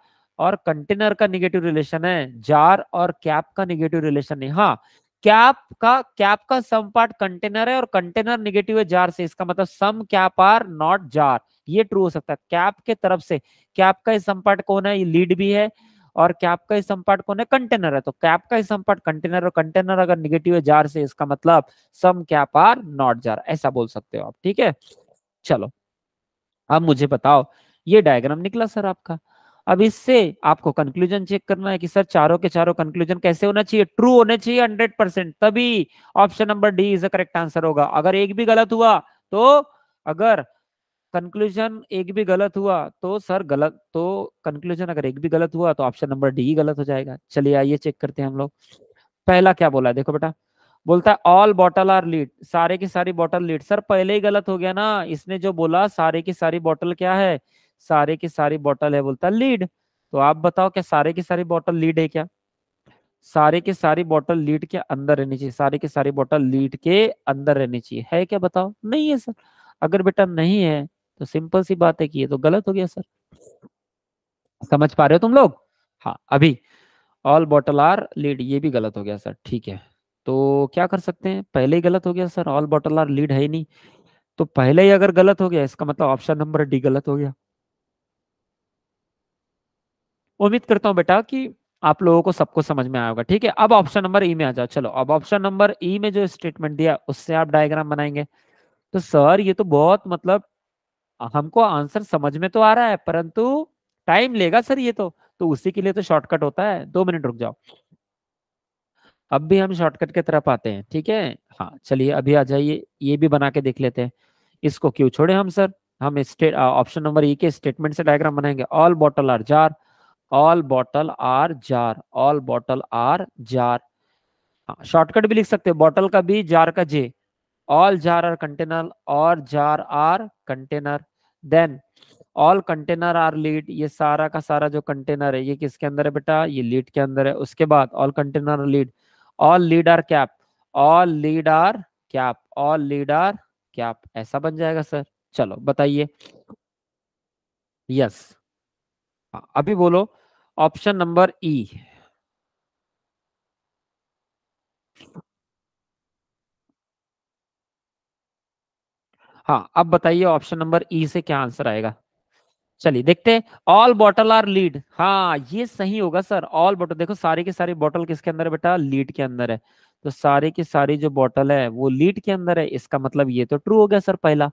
और कंटेनर का निगेटिव रिलेशन है जार और कैप का निगेटिव रिलेशन नहीं हाँ कैप का कैप का सम पार्ट कंटेनर है और कंटेनर निगेटिव है जार से इसका मतलब some cap are not jar ये ट्रू हो सकता है कैप के तरफ से कैप का ही संपाट कौन है ये लीड भी है और कैप का ही संपाट कौन है कंटेनर है तो कैप का ही संपाट कंटेनर और कंटेनर अगर निगेटिव है जार से इसका मतलब some cap are not jar ऐसा बोल सकते हो आप ठीक है चलो अब मुझे बताओ ये डायग्राम निकला सर आपका अब इससे आपको कंक्लूजन चेक करना है कि सर चारों के चारों कंक्लूजन कैसे होना चाहिए ट्रू होने चाहिए हंड्रेड परसेंट तभी option number D is a correct answer होगा अगर एक भी गलत हुआ तो अगर कंक्लूजन एक भी गलत हुआ तो सर गलत तो कंक्लूजन अगर एक भी गलत हुआ तो ऑप्शन नंबर डी गलत हो जाएगा चलिए आइए चेक करते हैं हम लोग पहला क्या बोला है देखो बेटा बोलता है ऑल बॉटल आर लीड सारे की सारी बॉटल लीड सर पहले ही गलत हो गया ना इसने जो बोला सारे की सारी बॉटल क्या है सारे की सारी बॉटल है बोलता लीड तो आप बताओ क्या सारे की सारी बॉटल लीड है क्या सारे की सारी बॉटल लीड के अंदर रहनी चाहिए सारे की सारी बॉटल लीड के अंदर रहनी चाहिए है क्या बताओ नहीं है सर अगर बेटा नहीं है तो सिंपल सी बात है कि ये तो गलत हो गया सर समझ पा रहे हो तुम लोग हाँ अभी ऑल बॉटल आर लीड ये भी गलत हो गया सर ठीक है तो क्या कर सकते हैं पहले ही गलत हो गया sir all bottle are lid है ही नहीं तो पहले ही अगर गलत हो गया इसका मतलब ऑप्शन नंबर डी गलत हो गया उम्मीद करता हूँ बेटा कि आप लोगों को सबको समझ में आएगा ठीक है अब ऑप्शन नंबर ई में आ जाओ चलो अब ऑप्शन नंबर ई में जो स्टेटमेंट दिया उससे आप डायग्राम बनाएंगे तो सर ये तो बहुत मतलब हमको आंसर समझ में तो आ रहा है परंतु टाइम लेगा सर ये तो तो उसी के लिए तो शॉर्टकट होता है दो मिनट रुक जाओ अब भी हम शॉर्टकट की तरफ आते हैं ठीक है हाँ चलिए अभी आ जाइए ये भी बना के देख लेते हैं इसको क्यों छोड़े हम सर हम स्टेट ऑप्शन नंबर ई के स्टेटमेंट से डायग्राम बनाएंगे all bottle are jar all bottle are jar all bottle are jar shortcut भी लिख सकते हो बॉटल का बी जार का J all jar are container और jar are container then all container are lid ये सारा का सारा जो कंटेनर है ये किसके अंदर है बेटा ये लीड के अंदर है उसके बाद all container lid all lid are cap all lid are cap all lid are cap ऐसा बन जाएगा सर चलो बताइए यस yes. हाँ, अभी बोलो ऑप्शन नंबर ई हाँ अब बताइए ऑप्शन नंबर ई से क्या आंसर आएगा चलिए देखते हैं ऑल बॉटल आर लीड हाँ ये सही होगा सर ऑल बॉटल देखो सारे के सारी बॉटल किसके अंदर है बेटा लीड के अंदर है तो सारे की सारी जो बॉटल है वो लीड के अंदर है इसका मतलब ये तो ट्रू हो गया सर पहला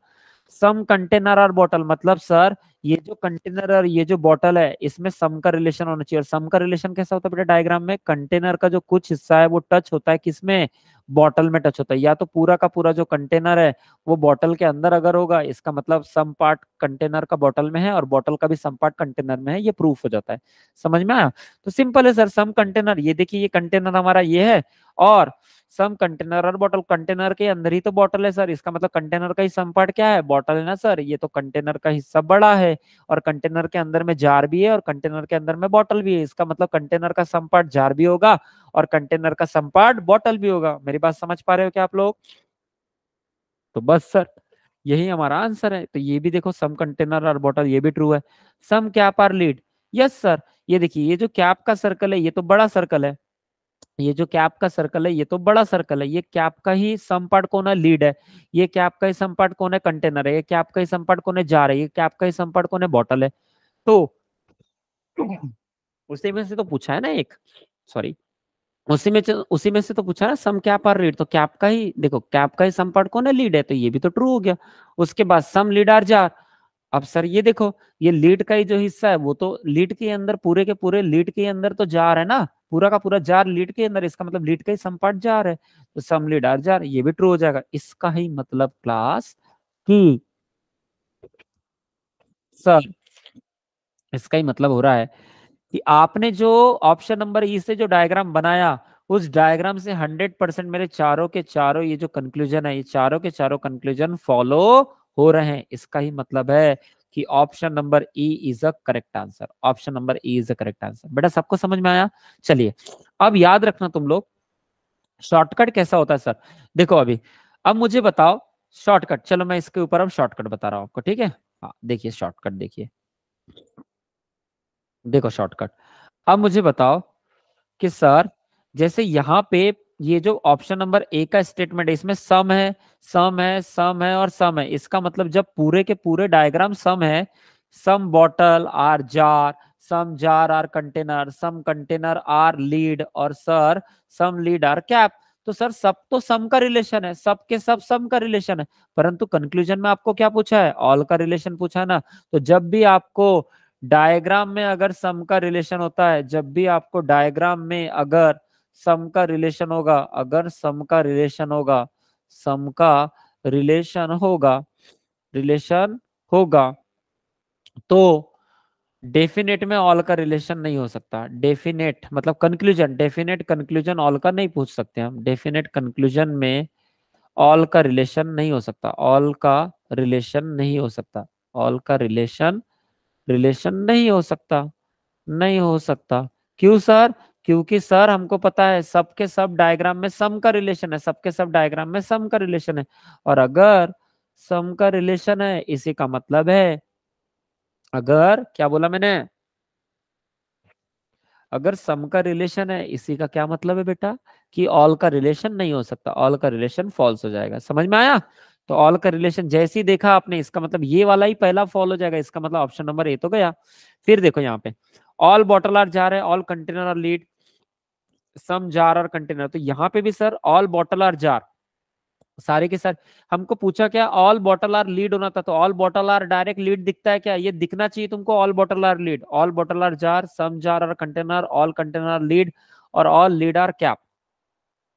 सम कंटेनर और बॉटल मतलब सर ये जो कंटेनर और ये जो बॉटल है इसमें सम का रिलेशन होना चाहिए और सम का रिलेशन कैसा होता है बेटा डायग्राम में कंटेनर का जो कुछ हिस्सा है वो टच होता है किसमें बॉटल में टच होता है या तो पूरा का पूरा जो कंटेनर है वो बॉटल के अंदर अगर होगा इसका मतलब सम पार्ट कंटेनर का बॉटल में है और बॉटल का भी सम पार्ट कंटेनर में है ये प्रूफ हो जाता है समझ में आया तो सिंपल है सर सम कंटेनर ये देखिए ये कंटेनर हमारा ये है और सम कंटेनर और बॉटल कंटेनर के अंदर ही तो बॉटल है सर इसका मतलब कंटेनर का ही सम पार्ट क्या है बॉटल है ना सर ये तो कंटेनर का हिस्सा बड़ा है और कंटेनर के अंदर में जार भी है और कंटेनर के अंदर में बॉटल भी है इसका मतलब कंटेनर का सम पार्ट जार भी होगा और कंटेनर का सम पार्ट बॉटल भी होगा मेरी बात समझ पा रहे हो क्या आप लोग तो बस सर यही हमारा आंसर है तो ये भी देखो सम कंटेनर और बॉटल ये भी ट्रू है some cap are lid yes sir ये देखिए ये जो कैप का सर्कल है ये तो बड़ा सर्कल है ये जो कैप का सर्कल है ये तो बड़ा सर्कल है ये कैप का ही संपर्ट कौन है लीड है ये कैप का ही संपर्ट कौन है कंटेनर है ये कैप का ही संपर्ट कौन है जार है ये कैप का ही संपर्ट कौन है बॉटल है तो उसी में से तो पूछा है ना एक सॉरी उसी में उसी में से तो पूछा ना सम क्या पर लीड तो कैप का ही देखो कैप का ही सम पार्ट कौन है लीड है तो ये भी तो ट्रू हो गया उसके बाद सम लीड आर जार अब सर ये देखो ये लीड का ही जो हिस्सा है वो तो लीड के अंदर पूरे के पूरे लीड के अंदर तो जार है ना पूरा का पूरा जार लीड के अंदर इसका मतलब लीड का ही सम पार्ट जार है तो सम लीड आर जार ये भी ट्रू हो जाएगा इसका ही मतलब क्लास की सर इसका ही मतलब हो रहा है कि आपने जो ऑप्शन नंबर ई से जो डायग्राम बनाया उस डायग्राम से 100 परसेंट मेरे चारों के चारों ये जो कंक्लूजन है ये चारों के चारों कंक्लूजन फॉलो हो रहे हैं इसका ही मतलब है कि option number E is a correct answer option number E is a correct answer बेटा सबको समझ में आया चलिए अब याद रखना तुम लोग शॉर्टकट कैसा होता है सर देखो अभी अब मुझे बताओ शॉर्टकट चलो मैं इसके ऊपर अब शॉर्टकट बता रहा हूं आपको ठीक है हाँ देखिए शॉर्टकट देखिए देखो शॉर्टकट अब मुझे बताओ कि सर जैसे यहाँ पे ये जो ऑप्शन नंबर ए का स्टेटमेंट है इसमें सम है सम है सम है और सम है इसका मतलब जब पूरे के पूरे डायग्राम सम है some bottle are jar some jar are container some container are lid और sir some lid are cap तो सर सब तो सम का रिलेशन है सब के सब सम का रिलेशन है परंतु कंक्लूजन में आपको क्या पूछा है ऑल का रिलेशन पूछा है ना तो जब भी आपको डायग्राम में अगर सम का रिलेशन होता है जब भी आपको डायग्राम में अगर सम का रिलेशन होगा अगर सम का रिलेशन होगा सम का रिलेशन होगा रिलेशन होगा तो डेफिनेट में ऑल का रिलेशन नहीं हो सकता डेफिनेट मतलब कंक्लूजन डेफिनेट कंक्लूजन ऑल का नहीं पूछ सकते हम डेफिनेट कंक्लूजन में ऑल का रिलेशन नहीं हो सकता ऑल का रिलेशन नहीं हो सकता ऑल का रिलेशन रिलेशन नहीं हो सकता नहीं हो सकता क्यों सर क्योंकि सर हमको पता है सबके सब डायग्राम में सम का रिलेशन है सबके सब डायग्राम में सम का रिलेशन है और अगर सम का रिलेशन है इसी का मतलब है अगर क्या बोला मैंने अगर सम का रिलेशन है इसी का क्या मतलब है बेटा कि ऑल का रिलेशन नहीं हो सकता ऑल का रिलेशन फॉल्स हो जाएगा समझ में आया तो ऑल का रिलेशन जैसे ही देखा आपने इसका मतलब ये वाला ही पहला फॉल हो जाएगा इसका मतलब ऑप्शन नंबर ए तो गया फिर देखो यहाँ पे ऑल बॉटल आर जार है all container are lid some jar are container तो यहाँ पे भी sir all bottle are jar सारे के सारे हमको पूछा क्या ऑल बॉटल आर लीड होना था तो all bottle are direct lid दिखता है क्या ये दिखना चाहिए तुमको all bottle are lid all bottle are jar some jar are container all container lid और ऑल लीड आर कैप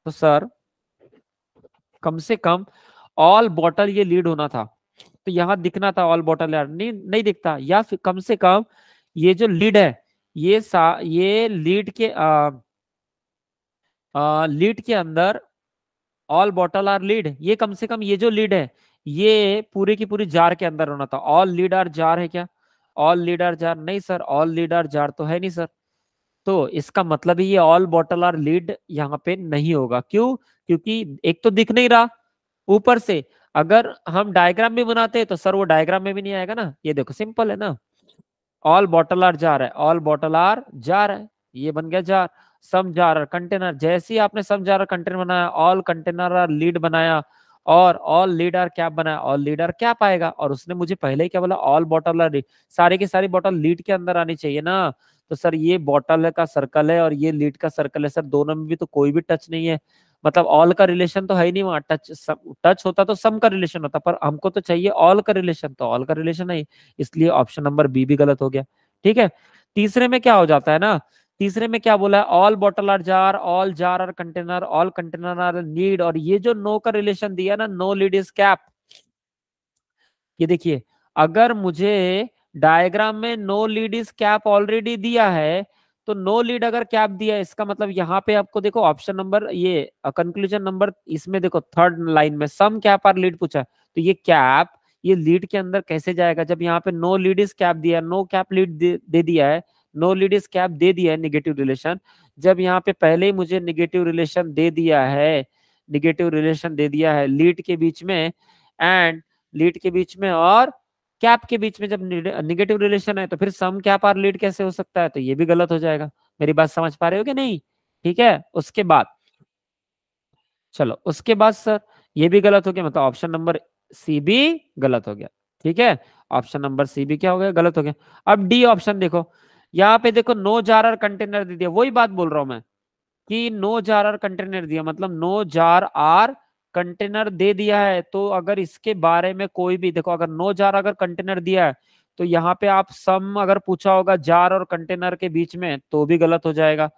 तो सर कम से कम ऑल बॉटल ये लीड होना था तो यहाँ दिखना था ऑल बॉटल यार नहीं नहीं दिखता या कम से कम ये जो लीड है ये सा ये लीड के आ, आ, लीड के अंदर ऑल बॉटल आर लीड ये कम से कम ये जो लीड है ये पूरे की पूरी जार के अंदर होना था ऑल लीड आर जार है क्या ऑल लीड आर जार नहीं sir all lid are jar तो है नहीं सर तो इसका मतलब ये ऑल बॉटल आर लीड यहाँ पे नहीं होगा क्यों क्योंकि एक तो दिख नहीं रहा ऊपर से अगर हम डायग्राम भी बनाते हैं तो सर वो डायग्राम में भी नहीं आएगा ना ये देखो सिंपल है ना ऑल बॉटल आर जार है ऑल बॉटल आर जार है ये बन गया जार सम जार कंटेनर जैसे ही आपने सम जार कंटेनर बनाया ऑल कंटेनर आर लीड बनाया और ऑल लीड आर कैप बनाया ऑल लीड आर कैप आएगा और उसने मुझे पहले ही क्या बोला ऑल बॉटल आर सारी की सारी बॉटल लीड के अंदर आनी चाहिए ना तो सर ये बॉटल का सर्कल है और ये लीड का सर्कल है सर दोनों में भी तो कोई भी टच नहीं है मतलब ऑल का रिलेशन तो है ही नहीं वहां टच टच होता तो सम का रिलेशन होता पर हमको तो चाहिए ऑल का रिलेशन तो ऑल का रिलेशन है इसलिए ऑप्शन नंबर बी भी गलत हो गया ठीक है तीसरे में क्या हो जाता है ना तीसरे में क्या बोला है all bottle are jar all jar are container all container are lid और ये जो नो का रिलेशन दिया ना नो लीड इज कैप ये देखिए अगर मुझे डायग्राम में no lid is cap already दिया है तो नो लीड अगर कैप दिया इसका मतलब यहाँ पे आपको देखो ऑप्शन नंबर ये कंक्लूजन नंबर इसमें देखो थर्ड लाइन में सम कैप आर लीड पूछा तो ये कैप ये लीड के अंदर कैसे जाएगा जब यहाँ पे नो लीड इज कैप दिया नो कैप लीड दे दिया है नो लीड इज कैप दे दिया है निगेटिव रिलेशन जब यहाँ पे पहले ही मुझे निगेटिव रिलेशन दे दिया है निगेटिव रिलेशन दे दिया है लीड के बीच में एंड लीड के बीच में और कैप के बीच में जब निगेटिव रिलेशन है तो फिर सम कैप आर लीड कैसे हो सकता है तो ये भी गलत हो जाएगा मेरी बात समझ पा रहे हो कि नहीं ठीक है उसके बाद चलो उसके बाद सर ये भी गलत हो गया मतलब ऑप्शन नंबर सी भी गलत हो गया ठीक है ऑप्शन नंबर सी भी क्या हो गया गलत हो गया अब डी ऑप्शन देखो यहाँ पे देखो नो जार आर कंटेनर दे दिया वही बात बोल रहा हूं मैं कि नो जार आर कंटेनर दिया मतलब नो जार आर कंटेनर दे दिया है तो अगर इसके बारे में कोई भी देखो अगर नो जार अगर कंटेनर दिया है तो यहाँ पे आप सम अगर पूछा होगा जार और कंटेनर के बीच में तो भी गलत हो जाएगा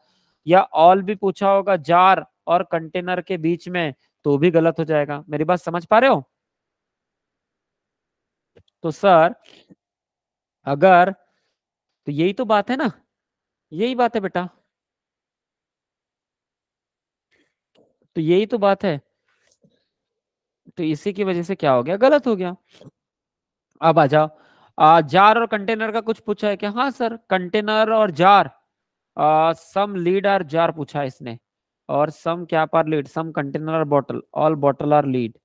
या ऑल भी पूछा होगा जार और कंटेनर के बीच में तो भी गलत हो जाएगा मेरी बात समझ पा रहे हो तो सर अगर तो यही तो बात है ना यही बात है बेटा तो यही तो बात है तो इसी की वजह से क्या हो गया गलत हो गया अब आ जाओ आ, जार और कंटेनर का कुछ पूछा है क्या हाँ सर कंटेनर और जार आ, सम लीड आर जार पूछा इसने और सम क्या पर लीड सम कंटेनर और bottle all bottle are lid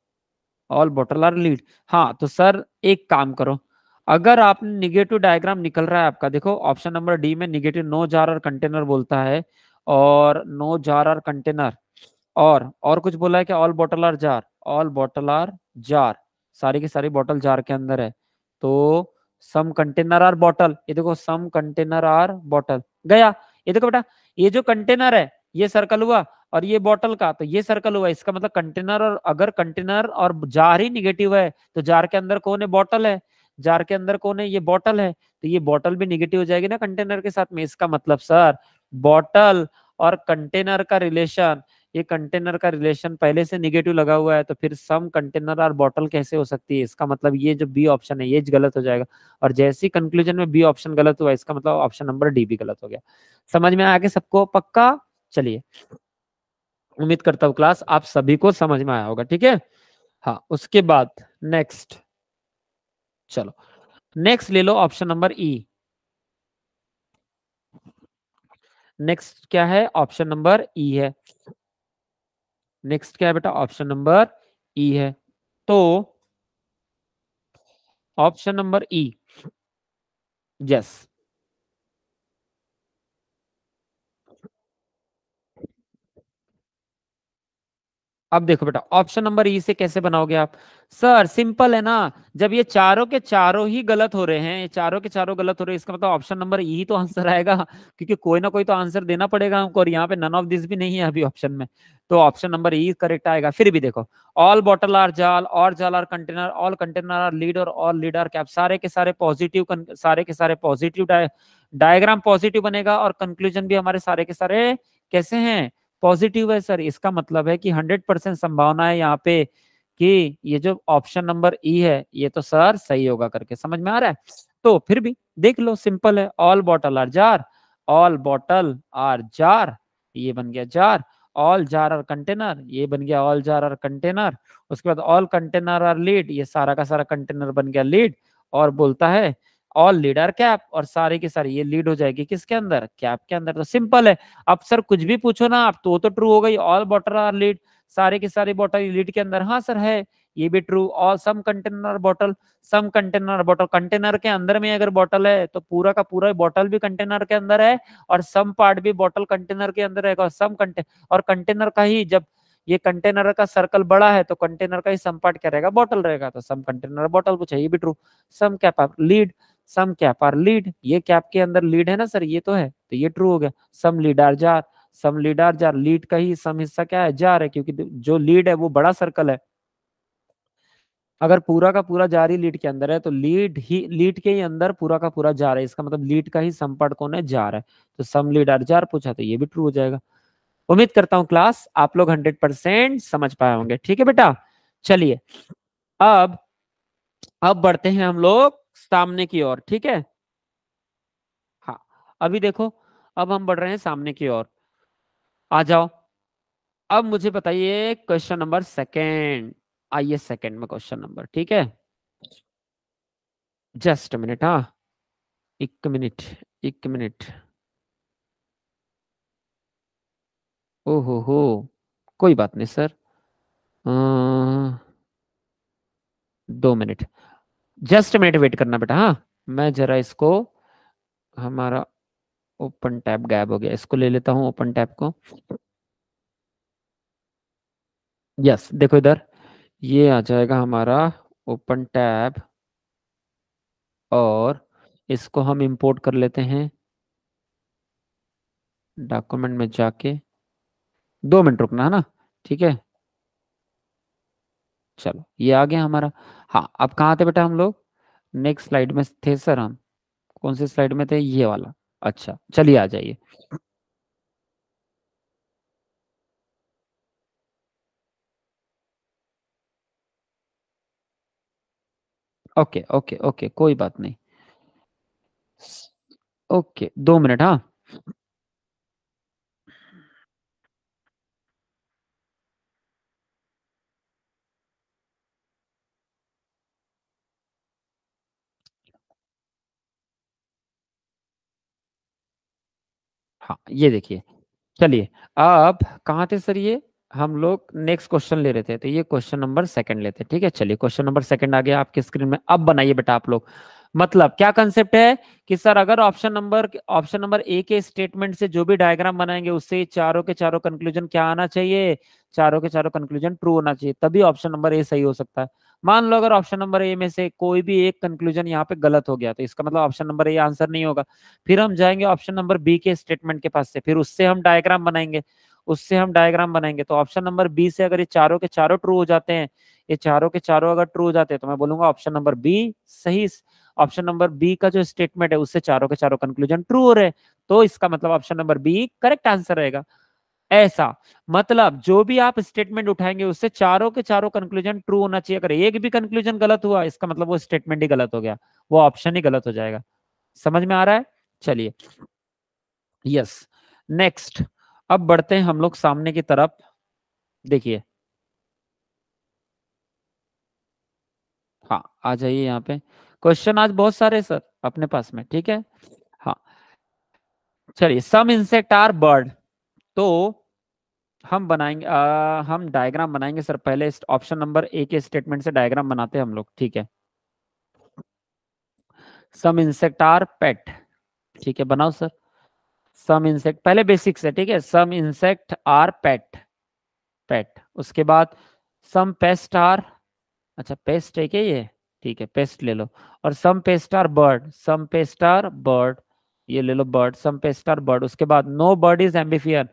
all bottle are lid हाँ तो सर एक काम करो अगर आप निगेटिव डायग्राम निकल रहा है आपका देखो ऑप्शन नंबर डी में निगेटिव नो जार और कंटेनर बोलता है और नो जार और कंटेनर और और कुछ बोला है कि all bottle are jar all bottle are jar सारी की सारी बॉटल जार के अंदर है तो सम कंटेनर आर बॉटल ये देखो सम कंटेनर आर बॉटल गया ये देखो बेटा ये जो कंटेनर है ये सर्कल हुआ और ये बॉटल का तो ये सर्कल हुआ इसका मतलब कंटेनर और अगर कंटेनर और जार ही निगेटिव है तो जार के अंदर कौन है बॉटल है जार के अंदर कौन है ये बॉटल है तो ये बॉटल भी निगेटिव हो जाएगी ना कंटेनर के साथ में इसका मतलब सर बॉटल और कंटेनर का रिलेशन ये कंटेनर का रिलेशन पहले से निगेटिव लगा हुआ है तो फिर सम कंटेनर और बॉटल कैसे हो सकती है इसका मतलब ये जो बी ऑप्शन है ये गलत हो जाएगा और जैसे ही कंक्लूजन में बी ऑप्शन गलत हुआ इसका मतलब ऑप्शन नंबर डी भी गलत हो गया समझ में आया कि सबको पक्का चलिए उम्मीद करता हूँ क्लास आप सभी को समझ में आया होगा ठीक है हाँ उसके बाद नेक्स्ट चलो नेक्स्ट ले लो ऑप्शन नंबर ई नेक्स्ट क्या है ऑप्शन नंबर ई है नेक्स्ट क्या है बेटा ऑप्शन नंबर ई e है तो option number E e, yes अब देखो बेटा ऑप्शन नंबर ई से कैसे बनाओगे आप सर सिंपल है ना जब ये चारों के चारों ही गलत हो रहे हैं चारों के चारों गलत हो रहे हैं इसका मतलब ऑप्शन नंबर ई तो आंसर आएगा क्योंकि कोई ना कोई तो आंसर देना पड़ेगा हमको और यहाँ पे नन ऑफ दिस भी नहीं है अभी ऑप्शन में तो ऑप्शन नंबर ई करेक्ट आएगा फिर भी देखो ऑल बॉटल आर जाल और jar are container all container are lid और ऑल लीड आर कैप सारे के सारे पॉजिटिव सारे के सारे पॉजिटिव डायग्राम पॉजिटिव बनेगा और कंक्लूजन भी हमारे सारे के सारे कैसे हैं पॉजिटिव है सर इसका मतलब है कि 100 परसेंट संभावना है यहाँ पे कि ये जो ऑप्शन नंबर ई है ये तो सर सही होगा करके समझ में आ रहा है तो फिर भी देख लो सिंपल है all bottle are jar all bottle are jar ये बन गया jar all jar are container ये बन गया ऑल जार आर कंटेनर उसके बाद ऑल कंटेनर आर लीड ये सारा का सारा कंटेनर बन गया लीड और बोलता है ऑल लीड आर कैप और सारी की सारी ये लीड हो जाएगी किसके अंदर कैप के अंदर तो सिंपल है अब सर कुछ भी पूछो ना आप तो तो ट्रू हो गई ऑल बॉटल आर लीड सारे के सारे बॉटल लीड के अंदर हाँ सर है ये भी true all some container bottle some container bottle container के अंदर में अगर बॉटल है तो पूरा का पूरा बॉटल भी कंटेनर के अंदर है और सम पार्ट भी बॉटल कंटेनर के अंदर रहेगा और सम कंटेन और कंटेनर का ही जब ये कंटेनर का सर्कल बड़ा है तो कंटेनर का ही सम पार्ट क्या रहेगा बॉटल रहेगा तो सम कंटेनर बॉटल पूछा ये भी ट्रू सम क्या lid some cap are lid ये कैप के अंदर लीड है ना सर ये तो है तो ये ट्रू हो गया some lid are jar some lid are jar lid का ही सम हिस्सा क्या है जार है क्योंकि जो लीड है वो बड़ा सर्कल है अगर पूरा का पूरा जार ही लीड के अंदर है तो लीड ही लीड के ही अंदर पूरा का पूरा जार है इसका मतलब लीड का ही संपर्क कौन है जार है तो सम लीड आर जार पूछा तो ये भी ट्रू हो जाएगा उम्मीद करता हूं क्लास आप लोग हंड्रेड परसेंट समझ पाए होंगे ठीक है बेटा चलिए अब अब बढ़ते हैं हम लोग सामने की ओर ठीक है हाँ अभी देखो अब हम बढ़ रहे हैं सामने की ओर आ जाओ अब मुझे बताइए क्वेश्चन नंबर सेकेंड आइए सेकेंड में क्वेश्चन नंबर ठीक है जस्ट मिनट हाँ एक मिनट एक मिनट ओहो हो कोई बात नहीं सर आ, दो मिनट जस्ट मिनट वेट करना बेटा हाँ मैं जरा इसको हमारा ओपन टैब गैप हो गया इसको ले लेता हूँ ओपन टैब को यस yes, देखो इधर ये आ जाएगा हमारा ओपन टैब और इसको हम इंपोर्ट कर लेते हैं डॉक्यूमेंट में जाके दो मिनट रुकना है ना ठीक है चलो ये आ गया हमारा हाँ अब कहाँ थे बेटा हम लोग नेक्स्ट स्लाइड में थे सर हम कौन से स्लाइड में थे ये वाला अच्छा चलिए आ जाइए ओके ओके ओके कोई बात नहीं ओके दो मिनट हाँ हाँ ये देखिए चलिए अब कहाँ थे सर ये हम लोग नेक्स्ट क्वेश्चन ले रहे थे तो ये क्वेश्चन नंबर सेकंड लेते हैं ठीक है चलिए क्वेश्चन नंबर सेकंड आ गया आपके स्क्रीन में अब बनाइए बेटा आप लोग मतलब क्या कंसेप्ट है कि सर अगर option number option number A के स्टेटमेंट से जो भी डायग्राम बनाएंगे उससे चारों के चारों कंक्लूजन क्या आना चाहिए चारों के चारों कंक्लूजन ट्रू होना चाहिए तभी ऑप्शन नंबर ए सही हो सकता है मान लो अगर ऑप्शन नंबर ए में से कोई भी एक कंक्लूजन यहाँ पे गलत हो गया तो इसका मतलब ऑप्शन नंबर ए आंसर नहीं होगा फिर हम जाएंगे ऑप्शन नंबर बी के स्टेटमेंट के पास से फिर उससे हम डायग्राम बनाएंगे उससे हम डायग्राम बनाएंगे तो ऑप्शन नंबर बी से अगर ये चारों के चारों ट्रू हो जाते हैं ये चारों के चारों अगर ट्रू हो जाते हैं तो मैं बोलूंगा ऑप्शन नंबर बी सही ऑप्शन नंबर बी का जो स्टेटमेंट है उससे चारों के चारों कंक्लूजन ट्रू हो रहे तो इसका मतलब option number B correct answer रहेगा ऐसा मतलब जो भी आप स्टेटमेंट उठाएंगे उससे चारों के चारों कंक्लूजन ट्रू होना चाहिए अगर एक भी कंक्लूजन गलत हुआ इसका मतलब वो स्टेटमेंट ही गलत हो गया वो ऑप्शन ही गलत हो जाएगा समझ में आ रहा है चलिए यस नेक्स्ट अब बढ़ते हैं हम लोग सामने की तरफ देखिए हाँ आ जाइए यहाँ पे क्वेश्चन आज बहुत सारे सर अपने पास में ठीक है हाँ चलिए सम इंसेक्ट आर बर्ड तो हम बनाएंगे आ, हम डायग्राम बनाएंगे सर पहले ऑप्शन नंबर ए के स्टेटमेंट से डायग्राम बनाते हैं हम लोग ठीक है सम इंसेक्ट आर पेट ठीक है बनाओ सर सम इंसेक्ट पहले बेसिक्स है ठीक है some insect are pet pet उसके बाद सम पेस्ट आर अच्छा पेस्ट है क्या ये ठीक है पेस्ट ले लो और some pest are bird some pest are bird ये ले लो बर्ड सम पे स्टार बर्ड उसके बाद no bird is amphibian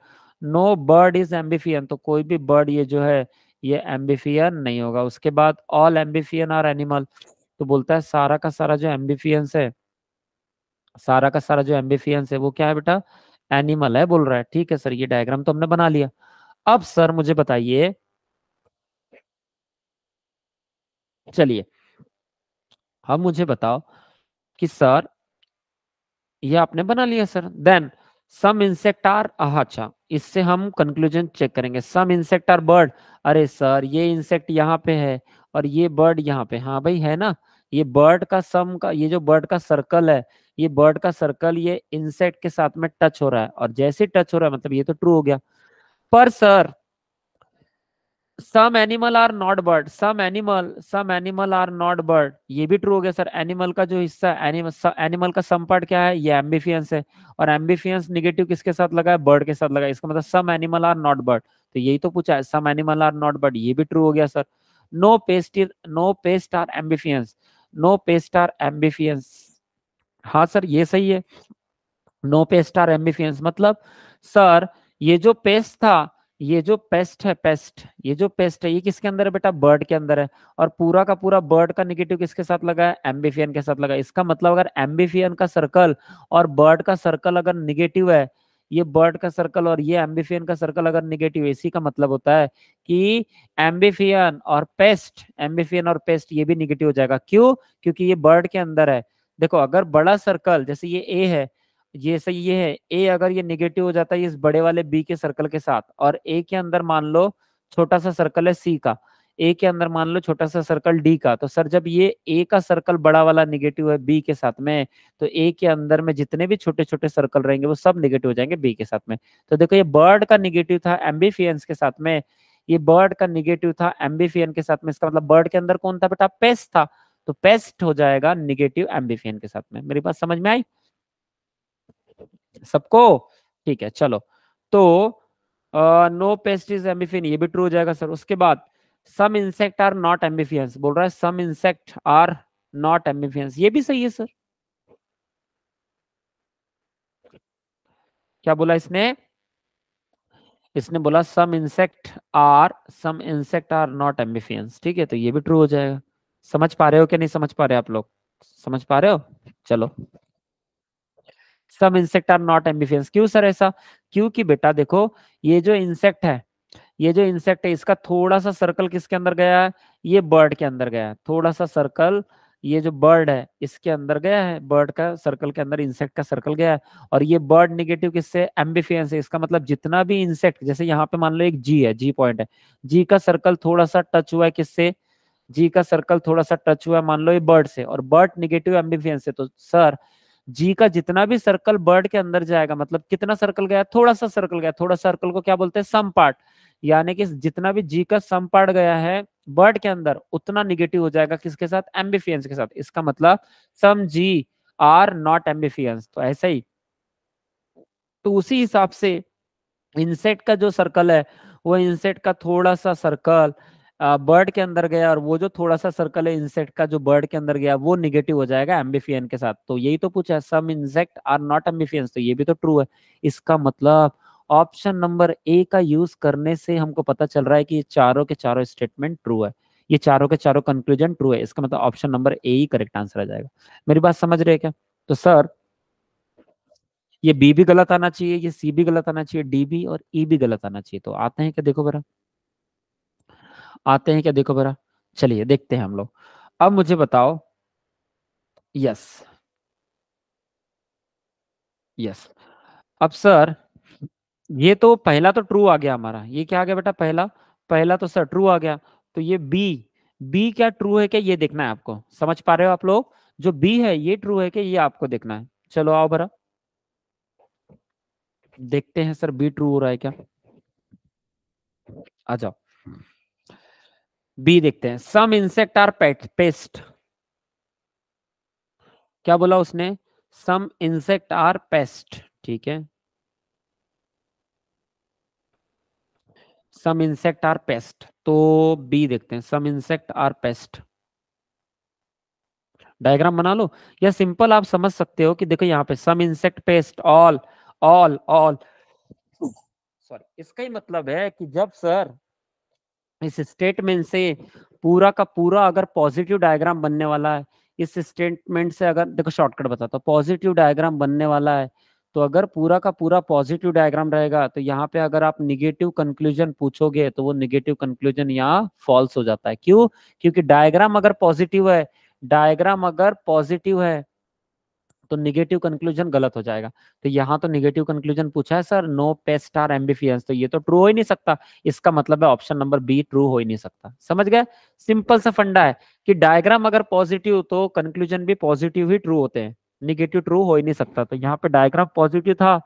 no bird is amphibian तो कोई भी बर्ड ये जो है ये एम्बिफियन नहीं होगा उसके बाद ऑल एम्बिफियन आर एनिमल तो बोलता है सारा का सारा जो एम्बिफियंस है सारा का सारा जो एम्बिफियंस है वो क्या है बेटा एनिमल है बोल रहा है ठीक है सर ये डायग्राम तो हमने बना लिया अब सर मुझे बताइए चलिए अब मुझे बताओ कि सर ये आपने बना लिया sir then some insect are अच्छा इससे हम कंक्लूजन चेक करेंगे सम इंसेक्ट आर बर्ड अरे सर ये इंसेक्ट यहाँ पे है और ये बर्ड यहाँ पे हाँ भाई है ना ये बर्ड का सम का ये जो बर्ड का सर्कल है ये बर्ड का सर्कल ये इंसेक्ट के साथ में टच हो रहा है और जैसे टच हो रहा है मतलब ये तो ट्रू हो गया पर sir some animal are not bird some animal some animal are not bird ये भी ट्रू हो गया सर एनिमल का जो हिस्सा एनिमल एनिमल का सम पार्ट क्या है ये एम्बिफियंस है और एम्बिफियंस निगेटिव किसके साथ लगा है बर्ड के साथ लगा है इसका मतलब some animal are not bird तो यही तो पूछा है some animal are not bird ये भी ट्रू हो गया sir no pest no pest are amphibians no pest are amphibians हाँ सर ये सही है नो पेस्ट आर एम्बिफियंस मतलब सर ये जो पेस्ट था ये जो पेस्ट है पेस्ट ये जो पेस्ट है ये किसके अंदर है बेटा बर्ड के अंदर है और पूरा का पूरा बर्ड का निगेटिव किसके साथ लगा है एम्बिफियन के साथ लगा है इसका मतलब अगर एम्बिफियन का सर्कल और बर्ड का सर्कल अगर निगेटिव है ये बर्ड का सर्कल और ये एम्बिफियन का सर्कल अगर निगेटिव है इसी का मतलब होता है कि एम्बिफियन और पेस्ट एम्बिफियन और पेस्ट ये भी निगेटिव हो जाएगा क्यों क्योंकि ये बर्ड के अंदर है देखो अगर बड़ा सर्कल जैसे ये ए है ये सही ये है ए अगर ये निगेटिव हो जाता है इस बड़े वाले बी के सर्कल के साथ और ए के अंदर मान लो छोटा सा सर्कल है सी का ए के अंदर मान लो छोटा सा सर्कल डी का तो सर जब ये ए का सर्कल बड़ा वाला निगेटिव है बी के साथ में तो ए के अंदर में जितने भी छोटे छोटे सर्कल रहेंगे वो सब निगेटिव हो जाएंगे बी के साथ में तो देखो ये बर्ड का निगेटिव था एम्बीफियंस के साथ में ये बर्ड का निगेटिव था एम्बीफियन के साथ में इसका मतलब बर्ड के अंदर कौन था बेटा पेस्ट था तो पेस्ट हो जाएगा निगेटिव एम्बीफियन के साथ में मेरी बात समझ में आई सबको ठीक है चलो तो नो पेस्ट इज एम्बिफिन ये भी ट्रू हो जाएगा सर उसके बाद some insect are not amphibians बोल रहा है some insect are not amphibians ये भी सही है सर क्या बोला इसने इसने बोला some insect are some insect are not amphibians ठीक है तो ये भी ट्रू हो जाएगा समझ पा रहे हो क्या नहीं समझ पा रहे आप लोग समझ पा रहे हो चलो some insect are not amphibians क्यों सर ऐसा क्योंकि बेटा देखो ये जो इंसेक्ट है ये जो इंसेक्ट है इसका थोड़ा सा सर्कल किसके अंदर गया है ये बर्ड के अंदर गया है थोड़ा सा सर्कल ये जो बर्ड है इसके अंदर गया है बर्ड का सर्कल के अंदर इंसेक्ट का सर्कल गया है और ये बर्ड निगेटिव किससे एम्बिफियंस है इसका मतलब जितना भी इंसेक्ट जैसे यहाँ पे मान लो एक जी है जी पॉइंट है जी का सर्कल थोड़ा सा टच हुआ है किससे जी का सर्कल थोड़ा सा टच हुआ है मान लो ये बर्ड से और बर्ड निगेटिव एम्बिफियंस है तो सर जी का जितना भी सर्कल बर्ड के अंदर जाएगा मतलब कितना सर्कल गया थोड़ा सा सर्कल गया थोड़ा सर्कल को क्या बोलते हैं सम पार्ट यानी कि जितना भी जी का सम पार्ट गया है बर्ड के अंदर उतना निगेटिव हो जाएगा किसके साथ एम्बिफियंस के साथ इसका मतलब सम जी आर नॉट एम्बिफियंस तो ऐसा ही तो उसी हिसाब से इंसेट का जो सर्कल है वो इंसेट का थोड़ा सा सर्कल बर्ड के अंदर गया और वो जो थोड़ा सा सर्कल है इंसेक्ट का जो बर्ड के अंदर गया वो निगेटिव हो जाएगा एम्बिफियन के साथ तो यही तो पूछा some insect are not amphibians तो ये भी तो ट्रू है इसका मतलब ऑप्शन नंबर ए का यूज करने से हमको पता चल रहा है कि ये चारों के चारों स्टेटमेंट ट्रू है ये चारों के चारों कंक्लूजन ट्रू है इसका मतलब ऑप्शन नंबर ए ही करेक्ट आंसर आ जाएगा मेरी बात समझ रहे क्या तो सर ये बी भी गलत आना चाहिए ये सी भी गलत आना चाहिए डी भी और ई e भी गलत आना चाहिए तो आते हैं क्या देखो बरा आते हैं क्या देखो बरा चलिए देखते हैं हम लोग अब मुझे बताओ यस यस अब सर ये तो पहला तो ट्रू आ गया हमारा ये क्या आ गया बेटा पहला पहला तो सर ट्रू आ गया तो ये बी बी क्या ट्रू है क्या ये देखना है आपको समझ पा रहे हो आप लोग जो बी है ये ट्रू है क्या ये आपको देखना है चलो आओ बरा देखते हैं सर बी ट्रू हो रहा है क्या आ जाओ बी देखते हैं सम इंसेक्ट आर पेस्ट क्या बोला उसने सम इंसेक्ट आर पेस्ट ठीक है सम इंसेक्ट आर पेस्ट तो बी देखते हैं some insect are pest diagram बना लो या सिंपल आप समझ सकते हो कि देखो यहां पे some insect pest all all all sorry इसका ही मतलब है कि जब सर इस स्टेटमेंट से पूरा का पूरा अगर पॉजिटिव डायग्राम बनने वाला है इस स्टेटमेंट से अगर देखो शॉर्टकट बताता हूँ पॉजिटिव डायग्राम बनने वाला है तो अगर पूरा का पूरा पॉजिटिव डायग्राम रहेगा तो यहाँ पे अगर आप निगेटिव कंक्लूजन पूछोगे तो वो निगेटिव कंक्लूजन यहाँ फॉल्स हो जाता है क्यों क्योंकि डायग्राम अगर पॉजिटिव है डायग्राम अगर पॉजिटिव है तो निगेटिव कंक्लूजन गलत हो जाएगा तो यहाँ तो निगेटिव कंक्लूजन पूछा है sir no pest are amphibians तो ये तो ट्रू हो ही नहीं सकता इसका मतलब है ऑप्शन नंबर बी ट्रू हो ही नहीं सकता समझ गया सिंपल सा फंडा है कि डायग्राम अगर पॉजिटिव तो कंक्लूजन भी पॉजिटिव ही ट्रू होते हैं निगेटिव ट्रू हो ही नहीं सकता तो यहाँ पे डायग्राम पॉजिटिव था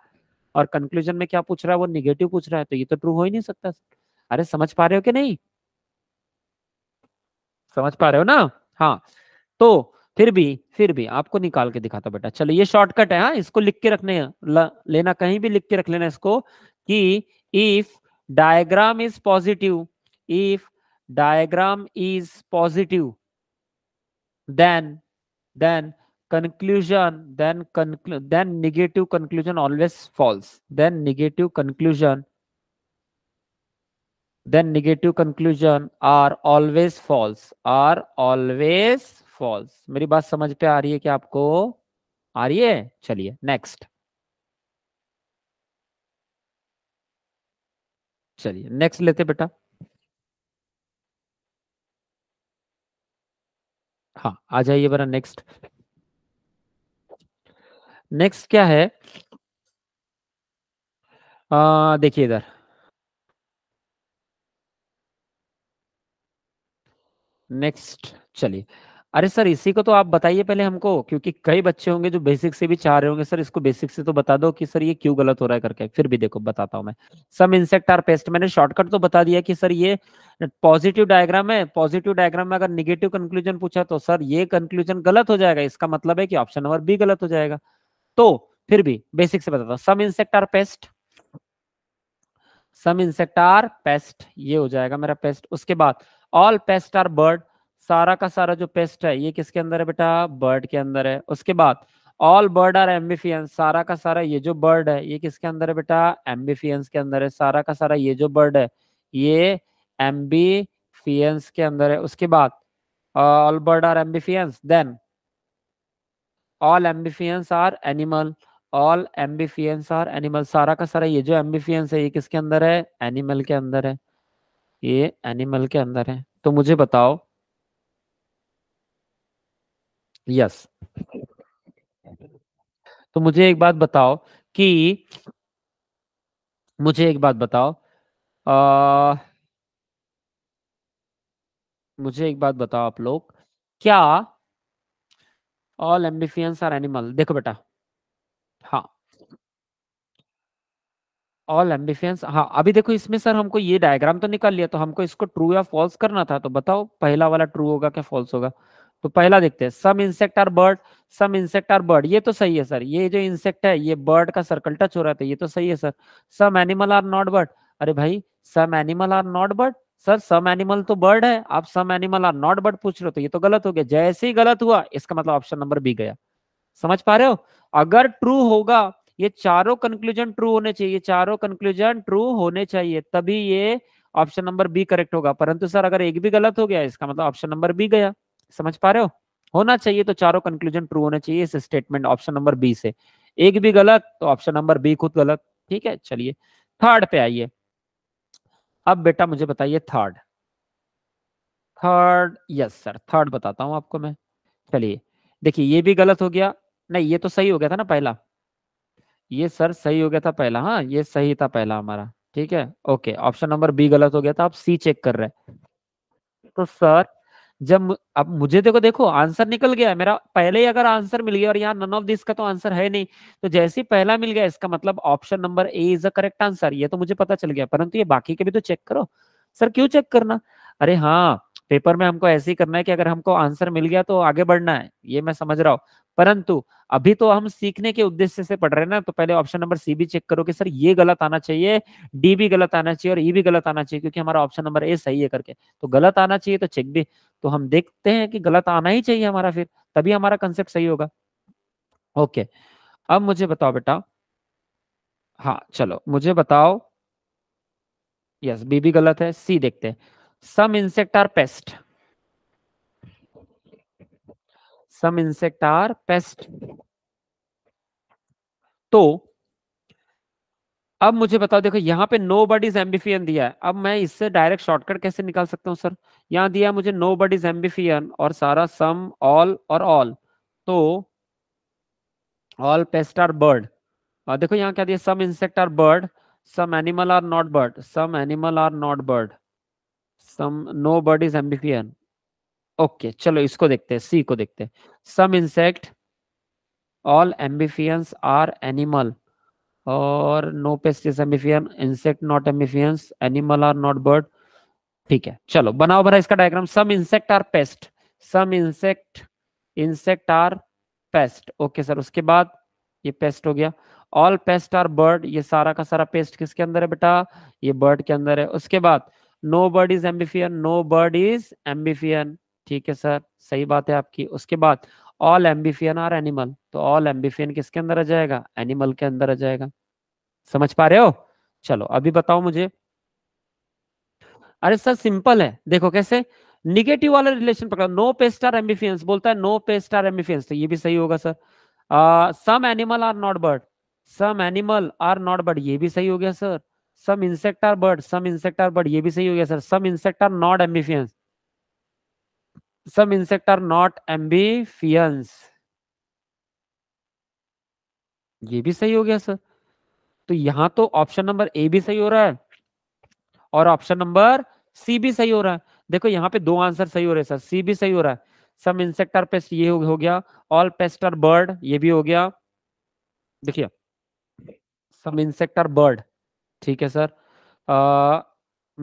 और कंक्लूजन में क्या पूछ रहा है वो निगेटिव पूछ रहा है तो ये तो ट्रू हो ही नहीं सकता अरे समझ पा रहे हो कि नहीं समझ पा रहे हो ना हाँ तो फिर भी फिर भी आपको निकाल के दिखाता बेटा चलो ये शॉर्टकट है हा? इसको लिख के रखने लेना कहीं भी लिख के रख लेना इसको कि if diagram is positive if diagram is positive then then conclusion then conclusion then negative conclusion always false then negative conclusion then negative conclusion are always false are always false मेरी बात समझ पे आ रही है कि आपको आ रही है चलिए नेक्स्ट चलिए नेक्स्ट लेते बेटा हाँ आ जाइए बरा नेक्स्ट नेक्स्ट क्या है देखिए इधर नेक्स्ट चलिए अरे सर इसी को तो आप बताइए पहले हमको क्योंकि कई बच्चे होंगे जो बेसिक से भी चाह रहे होंगे सर इसको बेसिक से तो बता दो कि सर ये क्यों गलत हो रहा है करके फिर भी देखो बताता हूं मैं सम इंसेक्ट आर पेस्ट मैंने शॉर्टकट तो बता दिया कि सर ये पॉजिटिव डायग्राम है पॉजिटिव डायग्राम में अगर निगेटिव कंक्लूजन पूछा तो सर ये कंक्लूजन गलत हो जाएगा इसका मतलब है कि ऑप्शन नंबर बी गलत हो जाएगा तो फिर भी बेसिक से बताता हूँ some insect are pest some insect are pest ये हो जाएगा मेरा पेस्ट उसके बाद ऑल पेस्ट आर बर्ड सारा का सारा जो पेस्ट है ये किसके अंदर है बेटा बर्ड के अंदर है उसके बाद ऑल बर्ड आर एम्बिफियंस सारा का सारा ये जो बर्ड है ये किसके अंदर है बेटा एम्बिफियंस के अंदर है सारा का सारा ये जो बर्ड है ये एम्बिफियंस के अंदर है उसके बाद all bird are amphibians then all amphibians are animal all amphibians are animal सारा का सारा ये जो एम्बिफियंस है ये किसके अंदर है एनिमल के अंदर है ये एनिमल के अंदर है तो मुझे बताओ यस तो मुझे एक बात बताओ कि मुझे एक बात बताओ आ, मुझे एक बात बताओ आप लोग क्या ऑल एम्बिफियंस आर एनिमल देखो बेटा हाँ ऑल एम्बिफियंस हाँ अभी देखो इसमें सर हमको ये डायग्राम तो निकाल लिया तो हमको इसको ट्रू या फॉल्स करना था तो बताओ पहला वाला ट्रू होगा क्या फॉल्स होगा तो पहला देखते हैं some insect are bird some insect are bird ये तो सही है सर ये जो इंसेक्ट है ये बर्ड का सर्कल टच हो रहा था ये तो सही है sir some animal are not bird अरे भाई some animal are not bird sir some animal तो बर्ड है आप some animal are not bird पूछ रहे हो तो ये तो गलत हो गया जैसे ही गलत हुआ इसका मतलब ऑप्शन नंबर बी गया समझ पा रहे हो अगर ट्रू होगा ये चारों कंक्लूजन ट्रू होने चाहिए ये चारों कंक्लूजन ट्रू होने चाहिए तभी ये ऑप्शन नंबर बी करेक्ट होगा परंतु सर अगर एक भी गलत हो गया इसका मतलब ऑप्शन नंबर बी गया समझ पा रहे हो होना चाहिए तो चारों कंक्लूजन ट्रू होने चाहिए इस स्टेटमेंट ऑप्शन नंबर बी से एक भी गलत तो ऑप्शन नंबर बी खुद गलत ठीक है चलिए थर्ड पे आइए अब बेटा मुझे बताइए third third yes sir third बताता हूं आपको मैं चलिए देखिए ये भी गलत हो गया नहीं ये तो सही हो गया था ना पहला ये सर सही हो गया था पहला हाँ ये सही था पहला हमारा ठीक है ओके ऑप्शन नंबर बी गलत हो गया था आप सी चेक कर रहे हैं तो सर जब अब मुझे देखो देखो आंसर निकल गया मेरा पहले ही अगर आंसर मिल गया और यहाँ नन ऑफ दिस का तो आंसर है नहीं तो जैसे ही पहला मिल गया इसका मतलब option number A is a correct answer ये तो मुझे पता चल गया परंतु ये बाकी के भी तो चेक करो सर क्यों चेक करना अरे हाँ पेपर में हमको ऐसे ही करना है कि अगर हमको आंसर मिल गया तो आगे बढ़ना है ये मैं समझ रहा हूँ परंतु अभी तो हम सीखने के उद्देश्य से पढ़ रहे हैं ना तो पहले ऑप्शन नंबर सी भी चेक करो कि सर ये गलत आना चाहिए डी भी गलत आना चाहिए और ई e भी गलत आना चाहिए क्योंकि हमारा ऑप्शन नंबर ए सही है करके तो गलत आना चाहिए तो चेक भी तो हम देखते हैं कि गलत आना ही चाहिए हमारा फिर तभी हमारा कंसेप्ट सही होगा ओके अब मुझे बताओ बेटा हाँ चलो मुझे बताओ यस बी भी गलत है सी देखते हैं some insect are pest some insect are pest तो अब मुझे बताओ देखो यहां पे नो बडीज एम्बिफियन दिया है अब मैं इससे डायरेक्ट शॉर्टकट कैसे निकाल सकता हूं सर यहां दिया मुझे नो बडीज एम्बिफियन और सारा सम ऑल और ऑल तो ऑल पेस्ट आर बर्ड देखो यहां क्या दिया some insect are bird some animal are not bird some animal are not bird some no bird is amphibian okay चलो इसको देखते हैं सी को देखते हैं some insect all amphibians are animal और no pest amphibian insect not amphibians animal are not bird ठीक है चलो बनाओ बना इसका diagram some insect are pest some insect insect are pest okay sir उसके बाद ये पेस्ट हो गया ऑल पेस्ट आर बर्ड ये सारा का सारा पेस्ट किसके अंदर है बेटा ये बर्ड के अंदर है उसके बाद no bird is amphibian no bird is amphibian ठीक है सर सही बात है आपकी उसके बाद ऑल एम्बिफियन आर एनिमल तो ऑल एम्बिफियन किसके अंदर आ जाएगा एनिमल के अंदर आ जाएगा समझ पा रहे हो चलो अभी बताओ मुझे अरे सर सिंपल है देखो कैसे निगेटिव वाला रिलेशन पकड़ा नो पेस्टार एम्बिफियंस बोलता है नो पेस्टार एम्बिफियंस तो ये भी सही होगा sir some animal are not bird some animal are not bird ये भी सही हो गया sir some insect are bird some insect are bird ये भी सही हो गया sir some insect are not amphibians some insect are not amphibians ये भी सही हो गया सर तो यहां तो ऑप्शन नंबर ए भी सही हो रहा है और ऑप्शन नंबर सी भी सही हो रहा है देखो यहाँ पे दो आंसर सही हो रहे हैं सर सी भी सही हो रहा है सम इंसेक्ट आर पेस्ट ये हो गया ऑल पेस्ट आर बर्ड ये भी हो गया देखिए सम इंसेक्ट आर बर्ड ठीक है सर आ,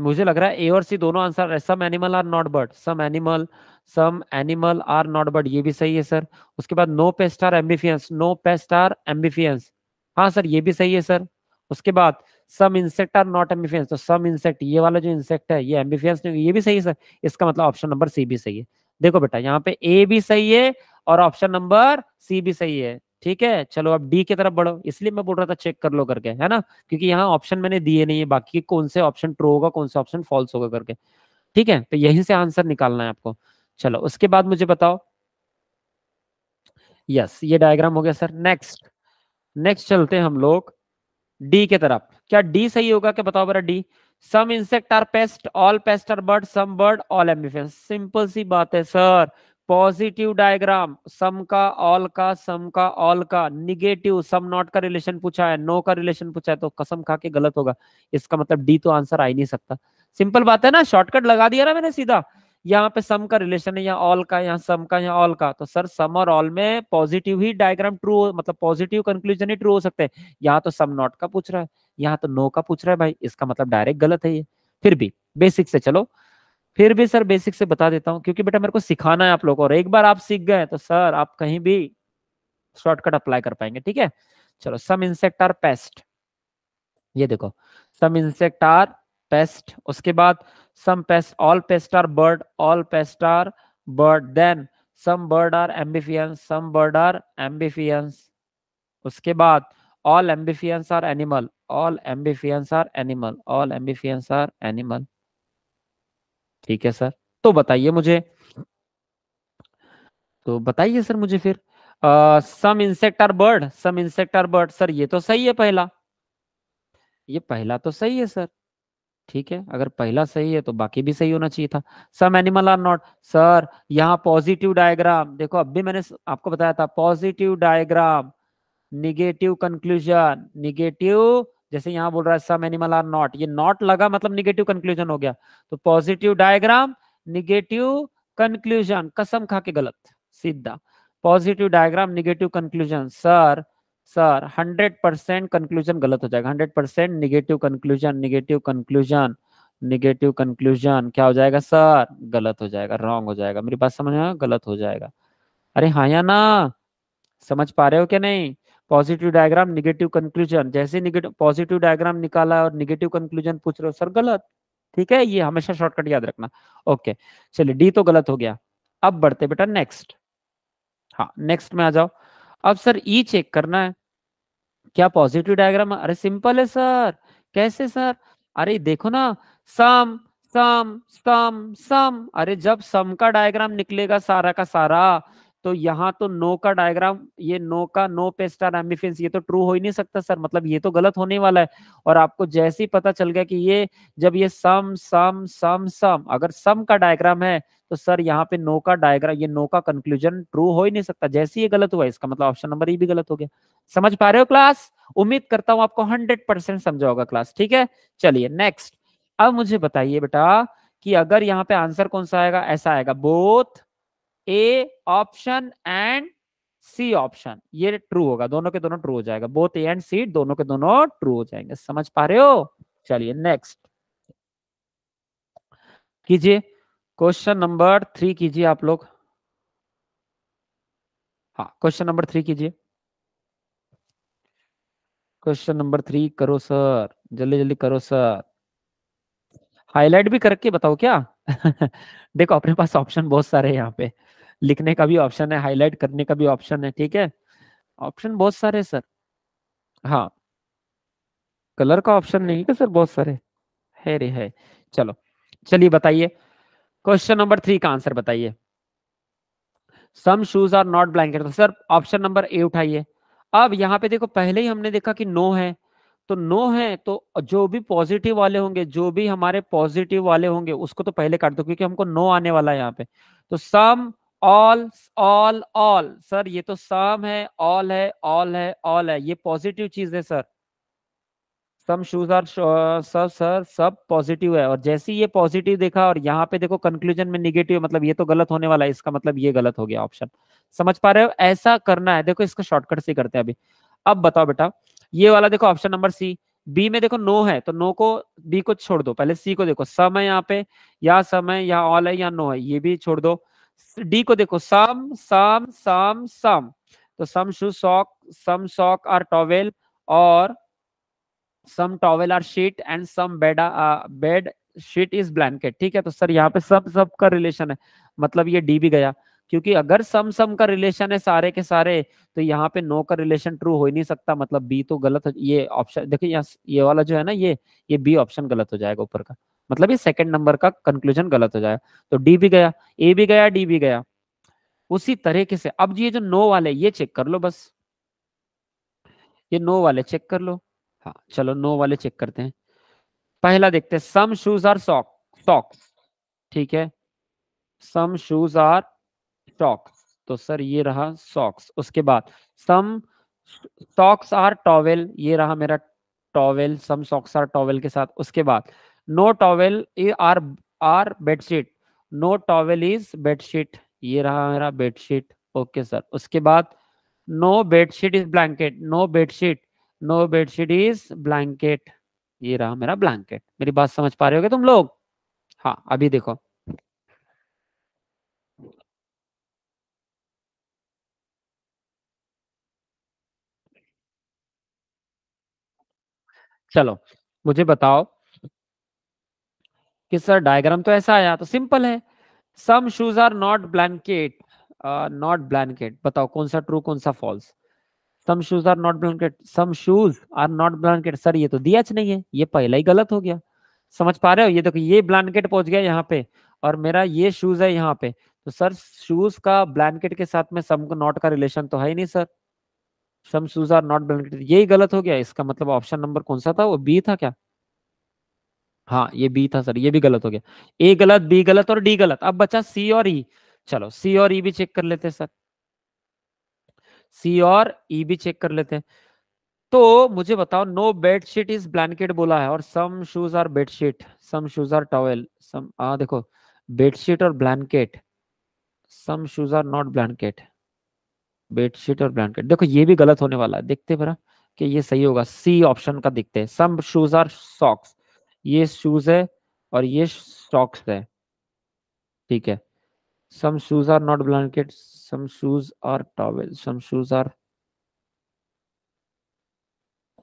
मुझे लग रहा है ए और सी दोनों आंसर है some animal are not bird some animal some animal are not bird ये भी सही है सर उसके बाद no pest are amphibians no pest are amphibians हाँ सर ये भी सही है सर उसके बाद some insect are not amphibians तो सम इंसेक्ट ये वाला जो इंसेक्ट है ये एम्बिफियंस ये भी सही है सर इसका मतलब ऑप्शन नंबर सी भी सही है देखो बेटा यहाँ पे ए भी सही है और ऑप्शन नंबर सी भी सही है ठीक है चलो अब डी की तरफ बढ़ो इसलिए मैं बोल रहा था चेक कर लो करके है ना क्योंकि यहाँ ऑप्शन मैंने दिए नहीं है बाकी कौन से ऑप्शन ट्रो होगा कौन सा ऑप्शन फॉल्स होगा करके ठीक है तो यहीं से आंसर निकालना है आपको चलो उसके बाद मुझे बताओ यस ये डायग्राम हो गया सर नेक्स्ट नेक्स्ट चलते हैं हम लोग डी के तरफ क्या डी सही होगा क्या बताओ बरा D some insect are pest all pest are bird some bird all amphibians simple सी बात है सर पॉजिटिव डायग्राम सम का ऑल का सम का ऑल का निगेटिव सम नॉट का रिलेशन पूछा है नो no का रिलेशन पूछा है तो कसम खा के गलत होगा इसका मतलब डी तो आंसर आ ही नहीं सकता सिंपल बात है ना शॉर्टकट लगा दिया ना मैंने सीधा यहाँ पे सम का रिलेशन है यहाँ ऑल का यहाँ सम का यहाँ ऑल का तो सर सम और ऑल में पॉजिटिव ही डायग्राम ट्रू मतलब पॉजिटिव कंक्लूजन ही ट्रू हो सकते हैं यहाँ तो सम नॉट का पूछ रहा है यहाँ तो नो का पूछ रहा है भाई इसका मतलब डायरेक्ट गलत है ये फिर भी बेसिक से चलो फिर भी सर बेसिक से बता देता हूँ क्योंकि बेटा मेरे को सिखाना है आप लोगों को और एक बार आप सीख गए तो सर आप कहीं भी शॉर्टकट अप्लाई कर पाएंगे ठीक है चलो सम इंसेक्ट आर पेस्ट ये देखो सम इंसेक्ट आर पेस्ट उसके बाद some pest all pest are bird all pest are bird then some bird are amphibians some bird are amphibians उसके बाद all amphibians are animal all amphibians are animal all amphibians are animal ठीक है sir तो बताइए मुझे तो बताइए sir मुझे फिर some insect are bird some insect are bird sir ये तो सही है पहला ये पहला तो सही है सर ठीक है अगर पहला सही है तो बाकी भी सही होना चाहिए था some animal are not sir यहाँ पॉजिटिव डायग्राम देखो अब भी मैंने आपको बताया था positive diagram negative conclusion negative जैसे यहां बोल रहा है सम एनिमल आर नॉट ये नॉट लगा मतलब निगेटिव कंक्लूजन हो गया तो पॉजिटिव डायग्राम निगेटिव कंक्लूजन कसम खा के गलत सीधा positive diagram negative conclusion sir sir 100 percent conclusion गलत हो जाएगा 100 percent negative conclusion negative conclusion negative conclusion क्या हो जाएगा सर गलत हो जाएगा रॉन्ग हो जाएगा मेरी बात समझ में गलत हो जाएगा अरे हाँ या ना समझ पा रहे हो क्या नहीं पॉजिटिव डायग्राम निगेटिव कंक्लूजन जैसे पॉजिटिव डायग्राम निकाला और निगेटिव कंक्लूजन पूछ रहे हो सर गलत ठीक है ये हमेशा शॉर्टकट याद रखना ओके चलिए डी तो गलत हो गया अब बढ़ते बेटा नेक्स्ट हाँ नेक्स्ट में आ जाओ अब सर ई चेक करना है क्या पॉजिटिव डायग्राम अरे सिंपल है सर कैसे सर अरे देखो ना सम सम सम सम अरे जब सम का डायग्राम निकलेगा सारा का सारा तो यहाँ तो नो का डायग्राम ये नो का नो पेस्टार एम्बिफिन ये तो ट्रू हो ही नहीं सकता सर मतलब ये तो गलत होने वाला है और आपको जैसे ही पता चल गया कि ये जब ये सम सम सम सम अगर सम का डायग्राम है तो सर यहाँ पे नो का डायग्राम ये नो का कंक्लूजन ट्रू हो ही नहीं सकता जैसे ये गलत हुआ इसका मतलब ऑप्शन नंबर ई भी गलत हो गया समझ पा रहे हो क्लास उम्मीद करता हूँ आपको हंड्रेड परसेंट समझा होगा क्लास ठीक है चलिए नेक्स्ट अब मुझे बताइए बेटा कि अगर यहाँ पे आंसर कौन सा आएगा ऐसा आएगा both A option and C option ये ट्रू होगा दोनों के दोनों ट्रू हो जाएगा बोथ ए एंड सी दोनों के दोनों ट्रू हो जाएंगे समझ पा रहे हो चलिए नेक्स्ट कीजिए क्वेश्चन नंबर थ्री कीजिए आप लोग हाँ क्वेश्चन नंबर थ्री कीजिए क्वेश्चन नंबर थ्री करो सर जल्दी जल्दी करो सर हाईलाइट भी करके बताओ क्या देखो अपने पास ऑप्शन बहुत सारे हैं यहाँ पे लिखने का भी ऑप्शन है हाईलाइट करने का भी ऑप्शन है ठीक है ऑप्शन बहुत सारे सर हाँ कलर का ऑप्शन नहीं है सर बहुत सारे है रे है चलो चलिए बताइए क्वेश्चन नंबर थ्री का आंसर बताइए some shoes are not blanket तो सर ऑप्शन नंबर ए उठाइए अब यहाँ पे देखो पहले ही हमने देखा कि नो है तो नो है तो जो भी पॉजिटिव वाले होंगे जो भी हमारे पॉजिटिव वाले होंगे उसको तो पहले काट दो क्योंकि हमको नो आने वाला है यहाँ पे तो some all all all sir ये तो सम है ऑल है ऑल है ऑल है ये पॉजिटिव चीज है sir some shoes are sir sir सब पॉजिटिव है और जैसे ही ये पॉजिटिव देखा और यहाँ पे देखो कंक्लूजन में निगेटिव मतलब ये तो गलत होने वाला है इसका मतलब ये गलत हो गया ऑप्शन समझ पा रहे हो ऐसा करना है देखो इसका शॉर्टकट से करते हैं अभी अब बताओ बेटा ये वाला देखो ऑप्शन नंबर सी बी में देखो नो है तो नो को बी को छोड़ दो पहले सी को देखो सम है यहाँ पे या सम है या ऑल है या नो है ये भी छोड़ दो डी को देखो सम सम सम सम तो some shoe sock some sock are towel और some towel are sheet and some bed bed sheet is blanket ठीक है तो सर यहाँ पे सब सब का रिलेशन है मतलब ये डी भी गया क्योंकि अगर सम सम का रिलेशन है सारे के सारे तो यहाँ पे नो का रिलेशन ट्रू हो ही नहीं सकता मतलब बी तो गलत ये ऑप्शन देखिए यहाँ ये वाला जो है ना ये ये बी ऑप्शन गलत हो जाएगा ऊपर का मतलब ये सेकंड नंबर का कंक्लूजन गलत हो जाएगा तो डी भी गया ए भी गया डी भी गया उसी तरीके से अब ये जो नो वाले ये चेक कर लो बस ये नो वाले चेक कर लो हाँ चलो नो वाले चेक करते हैं पहला देखते हैं some shoes are sock socks ठीक है सम शूज आर सॉक्स तो सर ये रहा सॉक्स उसके बाद सम सॉक्स आर टॉवेल ये रहा मेरा towel some socks are towel के साथ उसके बाद no towel are are bedsheet no towel is bedsheet ये रहा मेरा बेडशीट ओके सर उसके बाद no bedsheet is blanket no bedsheet no bedsheet is blanket ये रहा मेरा ब्लैंकेट मेरी बात समझ पा रहे हो तुम लोग हाँ अभी देखो चलो मुझे बताओ कि सर डायग्राम तो ऐसा आया तो सिंपल है some shoes are not blanket not blanket बताओ कौन सा ट्रू कौन सा false some shoes are not blanket some shoes are not blanket sir ये तो दिया अच्छा नहीं है ये पहला ही गलत हो गया समझ पा रहे हो ये देखो ये ब्लैंकेट पहुंच गया यहाँ पे और मेरा ये शूज है यहाँ पे तो सर शूज का ब्लैंकेट के साथ में सम नॉट का रिलेशन तो है ही नहीं sir some shoes are not blanket यही गलत हो गया इसका मतलब ऑप्शन नंबर कौन सा था वो बी था क्या हाँ ये बी था सर ये भी गलत हो गया ए गलत बी गलत और डी गलत अब बचा सी और ई e. चलो सी और ई e भी चेक कर लेते हैं सर सी और ई e भी चेक कर लेते हैं तो मुझे बताओ नो बेडशीट इज ब्लैंकेट बोला है और some shoes are bedsheet some shoes are towel some आ देखो बेडशीट और blanket some shoes are not blanket bedsheet और ब्लैंकेट देखो ये भी गलत होने वाला है देखते बरा कि ये सही होगा सी ऑप्शन का दिखते हैं सम शूज आर सॉक्स ये शूज है और ये सॉक्स है ठीक है some shoes are not blanket some shoes are towel some shoes are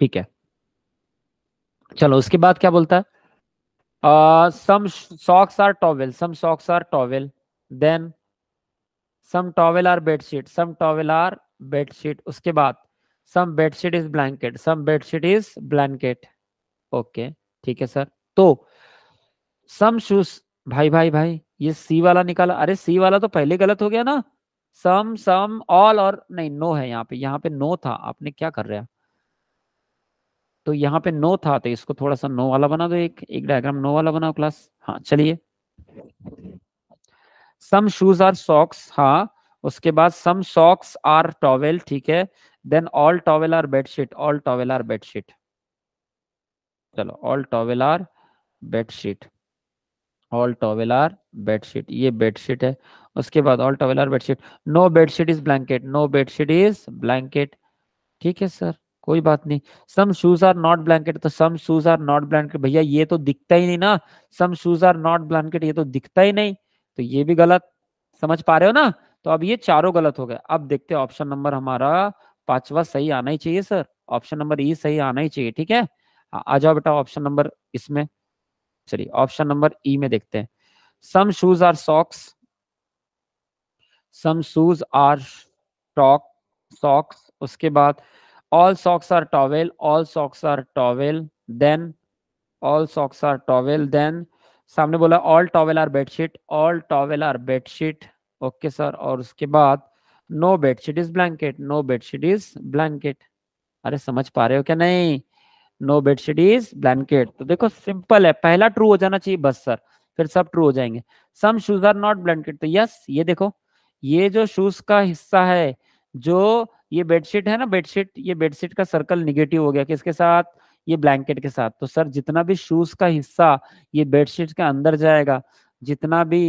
ठीक है चलो उसके बाद क्या बोलता है some socks are towel some socks are towel then some towel are bedsheet some towel are bedsheet उसके बाद some bedsheet is blanket some bedsheet is blanket okay ठीक है सर तो सम शूस भाई भाई भाई ये सी वाला निकाला अरे सी वाला तो पहले गलत हो गया ना सम सम ऑल और नहीं नो है यहाँ पे यहाँ पे नो था आपने क्या कर रहा तो यहाँ पे नो था तो इसको थोड़ा सा नो वाला बना दो एक एक डायग्राम नो वाला बनाओ क्लास हाँ चलिए सम शूज आर सॉक्स हाँ उसके बाद सम सॉक्स आर टॉवेल ठीक है then all towel are bedsheet all towel are bedsheet चलो all towel are bedsheet all towel are bedsheet ये बेडशीट है उसके बाद all towel are bedsheet no bedsheet is blanket no bedsheet is blanket ठीक है sir कोई बात नहीं some shoes are not blanket तो some shoes are not blanket भैया ये तो दिखता ही नहीं ना some shoes are not blanket ये तो दिखता ही नहीं तो ये भी गलत समझ पा रहे हो ना तो अब ये चारों गलत हो गए अब देखते हैं ऑप्शन नंबर हमारा पांचवा सही आना ही चाहिए सर ऑप्शन नंबर ई सही आना ही चाहिए ठीक है आ जाओ बेटा ऑप्शन नंबर इसमें चलिए ऑप्शन नंबर ई में देखते हैं some shoes are socks some shoes are talk socks उसके बाद all socks are towel all socks are towel then all socks are towel then सामने बोला all towel are bedsheet all towel are bedsheet okay sir और उसके बाद no bedsheet is blanket no bedsheet is blanket अरे समझ पा रहे हो क्या नहीं नो बेडशीट इज ब्लैंकेट तो देखो सिंपल है पहला ट्रू हो जाना चाहिए बस सर फिर सब ट्रू हो जाएंगे some shoes are not blanket तो यस ये देखो ये जो शूज का हिस्सा है जो ये बेडशीट है ना बेडशीट ये बेडशीट का सर्कल निगेटिव हो गया किसके साथ ये ब्लैंकेट के साथ तो सर जितना भी शूज का हिस्सा ये बेडशीट के अंदर जाएगा जितना भी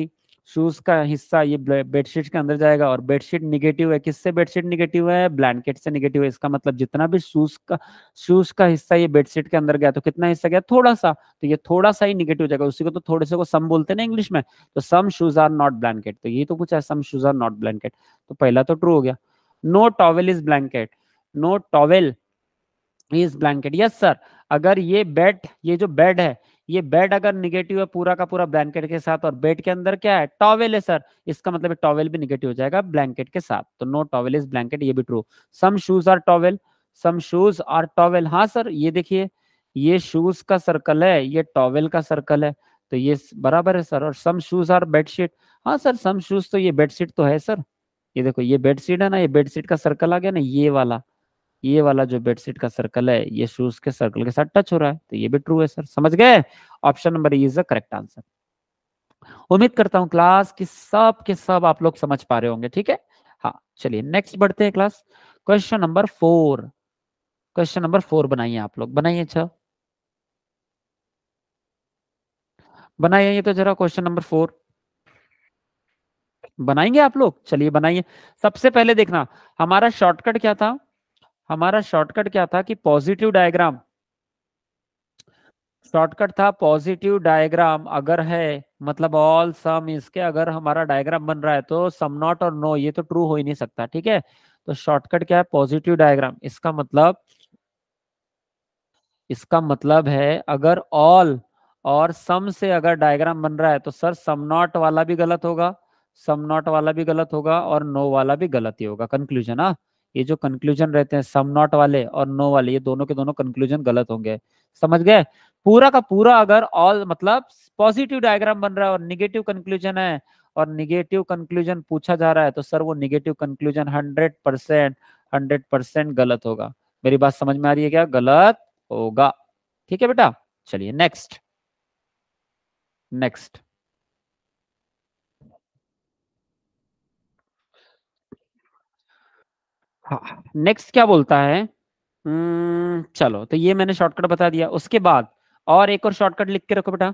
शूज का हिस्सा ये बेडशीट के अंदर जाएगा और बेडशीट निगेटिव है किससे बेडशीट निगेटिव है ब्लैंकेट से निगेटिव है इसका मतलब जितना भी शूज का शूज का हिस्सा ये बेडशीट के अंदर गया तो कितना हिस्सा गया थोड़ा सा तो ये थोड़ा सा ही निगेटिव जाएगा उसी को तो थोड़े से को सम बोलते ना इंग्लिश में तो some shoes are not blanket तो ये तो कुछ है some shoes are not blanket तो पहला तो ट्रू हो गया no towel is blanket no towel is blanket yes sir अगर ये बेड ये जो बेड है ये बेड अगर निगेटिव है पूरा का पूरा ब्लैंकेट के साथ और बेड के अंदर क्या है टॉवेल है सर इसका मतलब टॉवेल भी निगेटिव हो जाएगा ब्लैंकेट के साथ तो नो टॉवेल इज ब्लैंकेट ये भी true some shoes are towel some shoes are towel हाँ सर ये देखिए ये शूज का सर्कल है ये टॉवेल का सर्कल है तो ये बराबर है सर और सम शूज आर बेडशीट हाँ सर सम शूज तो ये बेडशीट तो है सर ये देखो ये बेडशीट है ना ये बेडशीट का सर्कल आ गया ना ये वाला ये वाला जो बेडशीट का सर्कल है ये शूज के सर्कल के साथ टच हो रहा है तो ये भी ट्रू है सर समझ गए option number is the correct answer उम्मीद करता हूं क्लास की सब के सब आप लोग समझ पा रहे होंगे ठीक है हाँ चलिए नेक्स्ट बढ़ते हैं class question number four question number four बनाइए आप लोग बनाइए छ अच्छा। बनाइए तो जरा क्वेश्चन नंबर फोर बनाएंगे आप लोग चलिए बनाइए सबसे पहले देखना हमारा शॉर्टकट क्या था हमारा शॉर्टकट क्या था कि पॉजिटिव डायग्राम शॉर्टकट था पॉजिटिव डायग्राम अगर है मतलब ऑल सम इसके अगर हमारा डायग्राम बन रहा है तो सम नॉट और नो ये तो ट्रू हो ही नहीं सकता ठीक है तो शॉर्टकट क्या है पॉजिटिव डायग्राम इसका मतलब इसका मतलब है अगर ऑल और सम से अगर डायग्राम बन रहा है तो सर सम नॉट वाला भी गलत होगा सम नॉट वाला भी गलत होगा और नो वाला भी गलत ही होगा कंक्लूजन हाँ ये जो कंक्लूजन रहते हैं सम नॉट वाले और नो वाले ये दोनों के दोनों कंक्लूजन गलत होंगे समझ गए पूरा का पूरा अगर ऑल मतलब पॉजिटिव डायग्राम बन रहा है और निगेटिव कंक्लूजन है और निगेटिव कंक्लूजन पूछा जा रहा है तो सर वो negative conclusion hundred percent hundred percent गलत होगा मेरी बात समझ में आ रही है क्या गलत होगा ठीक है बेटा चलिए नेक्स्ट नेक्स्ट नेक्स्ट हाँ, हाँ, क्या बोलता है हम्म, चलो तो ये मैंने शॉर्टकट बता दिया उसके बाद और एक और शॉर्टकट लिख के रखो बेटा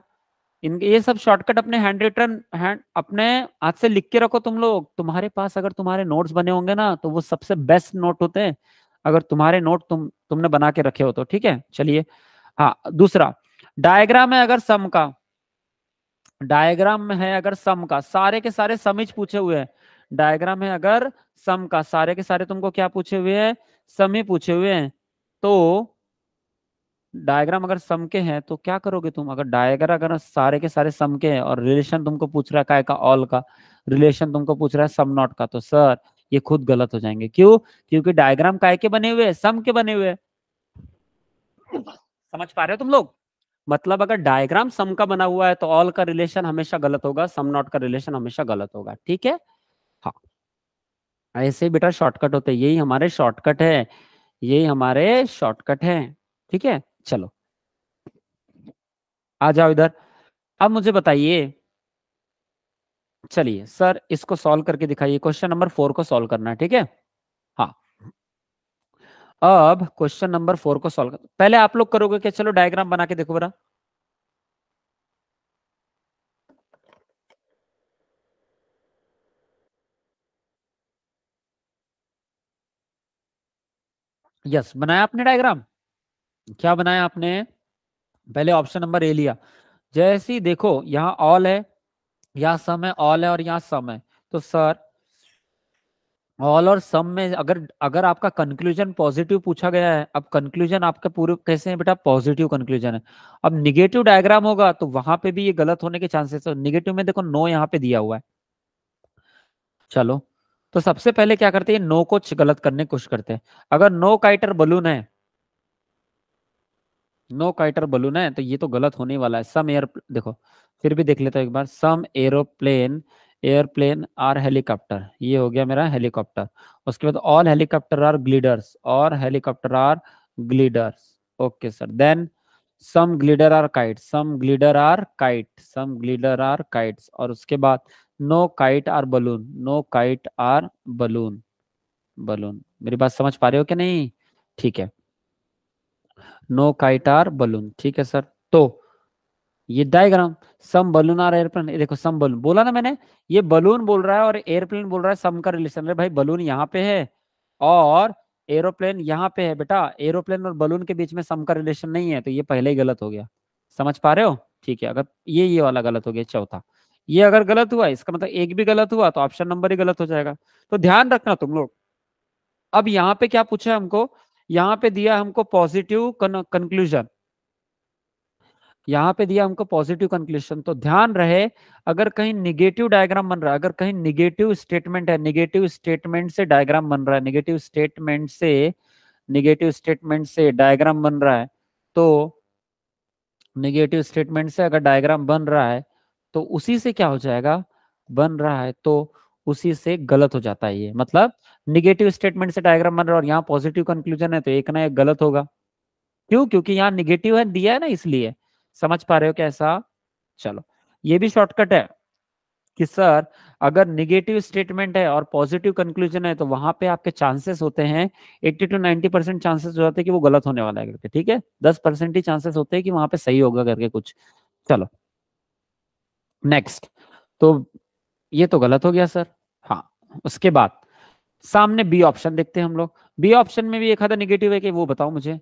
इनके ये सब शॉर्टकट अपने हैंड रिटर्न हैंड अपने हाथ से लिख के रखो तुम लोग तुम्हारे पास अगर तुम्हारे नोट्स बने होंगे ना तो वो सबसे बेस्ट नोट होते हैं अगर तुम्हारे नोट तुम तुमने बना के रखे हो तो ठीक है चलिए हाँ दूसरा डायग्राम है अगर सम का डायग्राम है अगर सम का सारे के सारे समिज पूछे हुए हैं डायग्राम है अगर सम का सारे के सारे तुमको क्या पूछे हुए हैं सम ही पूछे हुए हैं तो डायग्राम अगर सम के हैं तो क्या करोगे तुम अगर डायग्राम अगर सारे के सारे सम के हैं और रिलेशन तुमको पूछ रहा है काय का ऑल का रिलेशन तुमको पूछ रहा है सम नॉट का तो सर ये खुद गलत हो जाएंगे क्यों क्योंकि डायग्राम काय के बने हुए सम के बने हुए समझ पा रहे हो तुम लोग मतलब अगर डायग्राम सम का बना हुआ है तो ऑल का रिलेशन हमेशा गलत होगा सम नॉट का रिलेशन हमेशा गलत होगा ठीक है ऐसे बेटा शॉर्टकट होते यही हमारे शॉर्टकट है यही हमारे शॉर्टकट है ठीक है चलो आ जाओ इधर अब मुझे बताइए चलिए सर इसको सॉल्व करके दिखाइए क्वेश्चन नंबर फोर को सॉल्व करना है ठीक है हाँ अब क्वेश्चन नंबर फोर को सॉल्व कर पहले आप लोग करोगे क्या चलो डायग्राम बना के देखो बरा यस बनाया आपने डायग्राम क्या बनाया आपने पहले ऑप्शन नंबर ए लिया जैसे देखो यहाँ ऑल है यहाँ सम है ऑल है और यहाँ सम है तो सर ऑल और सम में अगर अगर आपका कंक्लूजन पॉजिटिव पूछा गया है अब कंक्लूजन आपका पूरे कैसे है बेटा पॉजिटिव कंक्लूजन है अब निगेटिव डायग्राम होगा तो वहां पे भी ये गलत होने के चांसेस है निगेटिव में देखो नो यहाँ पे दिया हुआ है चलो तो सबसे पहले क्या करते हैं नो को गलत करने की कोशिश करते हैं अगर नो काइटर बलून है नो काइटर बलून है तो ये तो गलत होने वाला है सम एयर देखो फिर भी देख लेता हूँ एक बार some aeroplane airplane are helicopter ये हो गया मेरा हेलीकॉप्टर उसके बाद ऑल हेलीकॉप्टर आर ग्लीडर्स और helicopter are gliders okay sir then some glider are kite some glider are kite some glider are kites और उसके बाद no kite are balloon no kite are balloon balloon मेरी बात समझ पा रहे हो कि नहीं ठीक है नो काइट आर बलून ठीक है सर तो ये diagram some balloon are airplane देखो सम बलून बोला ना मैंने ये बलून बोल रहा है और एयरप्लेन बोल रहा है सम का रिलेशन अरे भाई बलून यहाँ पे है और एरोप्लेन यहाँ पे है बेटा एरोप्लेन और बलून के बीच में सम का रिलेशन नहीं है तो ये पहले ही गलत हो गया समझ पा रहे हो ठीक है अगर ये ये वाला गलत हो गया चौथा ये अगर गलत हुआ इसका मतलब एक भी गलत हुआ तो ऑप्शन नंबर ही गलत हो जाएगा तो ध्यान रखना तुम लोग अब यहाँ पे क्या पूछा हमको यहाँ पे दिया हमको पॉजिटिव कंक्लूजन यहाँ पे दिया हमको पॉजिटिव कंक्लूजन तो ध्यान रहे अगर कहीं निगेटिव डायग्राम बन रहा है अगर कहीं निगेटिव स्टेटमेंट है निगेटिव स्टेटमेंट से डायग्राम बन रहा है निगेटिव स्टेटमेंट से निगेटिव स्टेटमेंट से डायग्राम बन रहा है तो निगेटिव स्टेटमेंट से अगर डायग्राम बन रहा है तो उसी से क्या हो जाएगा बन रहा है तो उसी से गलत हो जाता है ये मतलब निगेटिव स्टेटमेंट से डायग्राम बन रहा है और यहाँ पॉजिटिव कंक्लूजन है तो एक ना एक गलत होगा क्यों क्योंकि यहाँ निगेटिव है दिया है ना इसलिए समझ पा रहे हो कैसा चलो ये भी शॉर्टकट है कि सर अगर निगेटिव स्टेटमेंट है और पॉजिटिव कंक्लूजन है तो वहां पे आपके चांसेस होते हैं 80 टू 90 परसेंट चांसेस हो जाते हैं कि वो गलत होने वाला है करके ठीक है 10 परसेंट ही चांसेस होते हैं कि वहां पे सही होगा करके कुछ चलो नेक्स्ट तो ये तो गलत हो गया सर हाँ उसके बाद सामने बी ऑप्शन देखते हैं हम लोग बी ऑप्शन में भी एक आधा निगेटिव है कि वो बताओ मुझे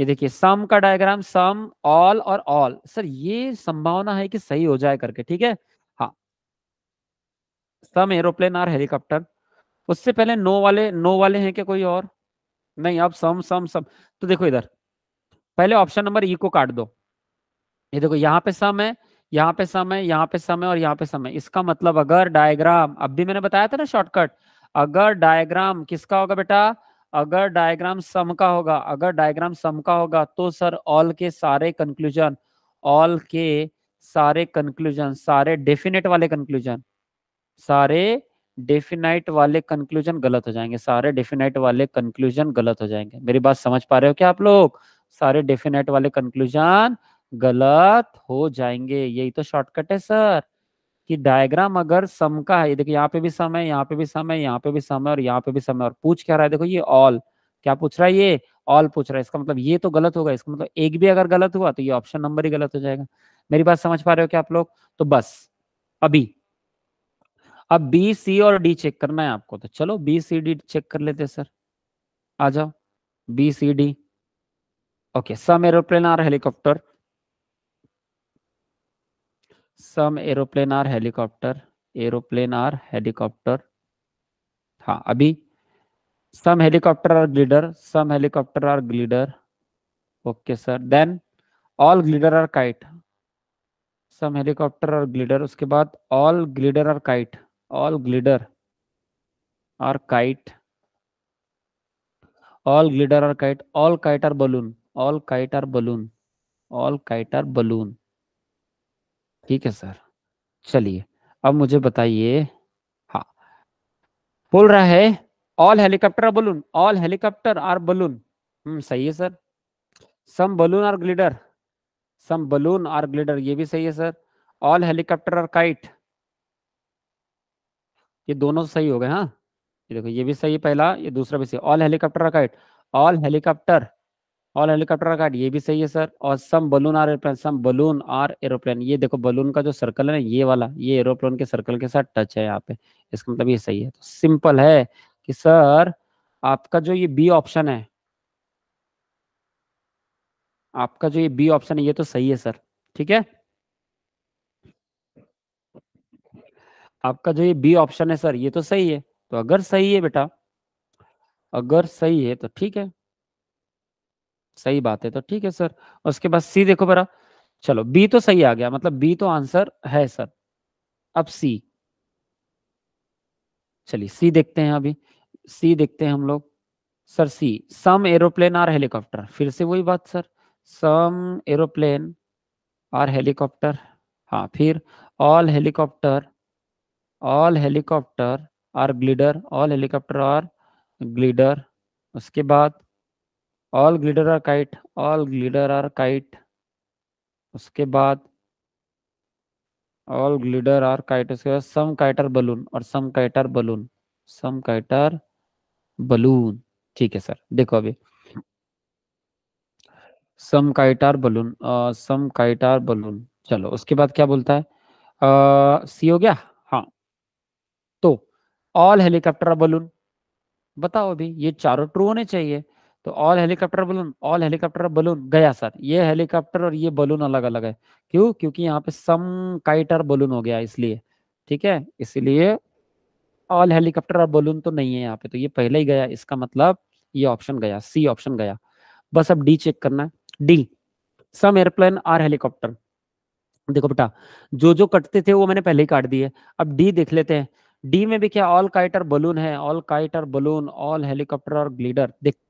ये देखिए सम का डायग्राम सम ऑल और ऑल सर ये संभावना है कि सही हो जाए करके ठीक है हाँ सम एरोप्लेन और हेलीकॉप्टर उससे पहले नो वाले नो वाले हैं क्या कोई और नहीं अब सम सम सम तो देखो इधर पहले ऑप्शन नंबर ई को काट दो ये देखो यहाँ पे सम है यहाँ पे सम है यहाँ पे सम है और यहाँ पे सम है इसका मतलब अगर डायग्राम अब भी मैंने बताया था ना शॉर्टकट अगर डायग्राम किसका होगा बेटा अगर डायग्राम सम का होगा अगर डायग्राम सम का होगा तो सर ऑल के सारे कंक्लूजन ऑल के सारे कंक्लूजन सारे डेफिनेट वाले कंक्लूजन सारे डेफिनाइट वाले कंक्लूजन गलत हो जाएंगे सारे डेफिनाइट वाले कंक्लूजन गलत हो जाएंगे मेरी बात समझ पा रहे हो क्या आप लोग सारे डेफिनाइट वाले कंक्लूजन गलत हो जाएंगे यही तो शॉर्टकट है सर कि डायग्राम अगर सम का है देखो यहाँ पे भी सम है यहाँ पे भी सम है यहाँ पे भी सम है और यहाँ पे भी सम है और पूछ क्या रहा है देखो ये ऑल क्या पूछ रहा है ये ऑल पूछ रहा है इसका मतलब ये तो गलत होगा इसका मतलब एक भी अगर गलत हुआ तो ये ऑप्शन नंबर ही गलत हो जाएगा मेरी बात समझ पा रहे हो क्या आप लोग तो बस अभी अब बी सी और डी चेक करना है आपको तो चलो बी सी डी चेक कर लेते सर आ जाओ B C D okay some aeroplane और helicopter some aeroplane are helicopter aeroplane are helicopter हाँ अभी some helicopter are glider some helicopter are glider okay sir then all glider are kite some helicopter are glider उसके बाद all glider are kite all glider are kite all glider are kite all kite are balloon all kite are balloon all kite are balloon ठीक है sir चलिए अब मुझे बताइए हाँ बोल रहा है all helicopter balloon all helicopter are balloon hmm सही है sir some balloon are glider some balloon are glider ये भी सही है sir all helicopter are kite ये दोनों सही हो गए हाँ ये देखो ये भी सही पहला ये दूसरा भी सही all helicopter are kite all helicopter all helicopter का ये भी सही है सर और some balloon are aeroplane some balloon are aeroplane ये देखो बलून का जो सर्कल है ना ये वाला ये एरोप्लेन के सर्कल के साथ टच है यहाँ पे इसका मतलब ये सही है तो सिंपल है कि सर आपका जो ये बी ऑप्शन है आपका जो ये बी ऑप्शन है ये तो सही है सर ठीक है आपका जो ये बी ऑप्शन है सर ये तो सही है तो अगर सही है बेटा अगर सही है तो ठीक है सही बात है तो ठीक है सर उसके बाद सी देखो बरा चलो बी तो सही आ गया मतलब बी तो आंसर है सर अब सी चलिए सी देखते हैं अभी सी देखते हैं हम लोग sir C some aeroplane are helicopter फिर से वही बात sir some aeroplane are helicopter हाँ फिर all helicopter all helicopter are glider all helicopter are glider उसके बाद all glider are kite all glider are kite उसके बाद ऑल ग्लिडर आर काइट उसके बाद सम काइटर बलून और सम काइटर बलून सम काइटर बलून ठीक है सर देखो अभी सम काइटार बलून सम काइटार बलून चलो उसके बाद क्या बोलता है आ, सी हो गया हाँ तो ऑल हेलीकॉप्टर बलून बताओ अभी ये चारों ट्रू होने चाहिए तो all helicopter balloon all helicopter balloon गया सर ये हेलीकॉप्टर और ये बलून अलग अलग है क्यों क्योंकि यहाँ पे सम काइटर बलून हो गया इसलिए ठीक है इसलिए ऑल हेलीकॉप्टर और बलून तो नहीं है यहाँ पे तो ये पहले ही गया इसका मतलब ये ऑप्शन गया सी ऑप्शन गया बस अब डी चेक करना है D some airplane are helicopter देखो बेटा जो जो कटते थे वो मैंने पहले ही काट दिए अब डी देख लेते हैं डी में भी क्या ऑल काइटर बलून है all kite or balloon all helicopter और ग्लीडर देख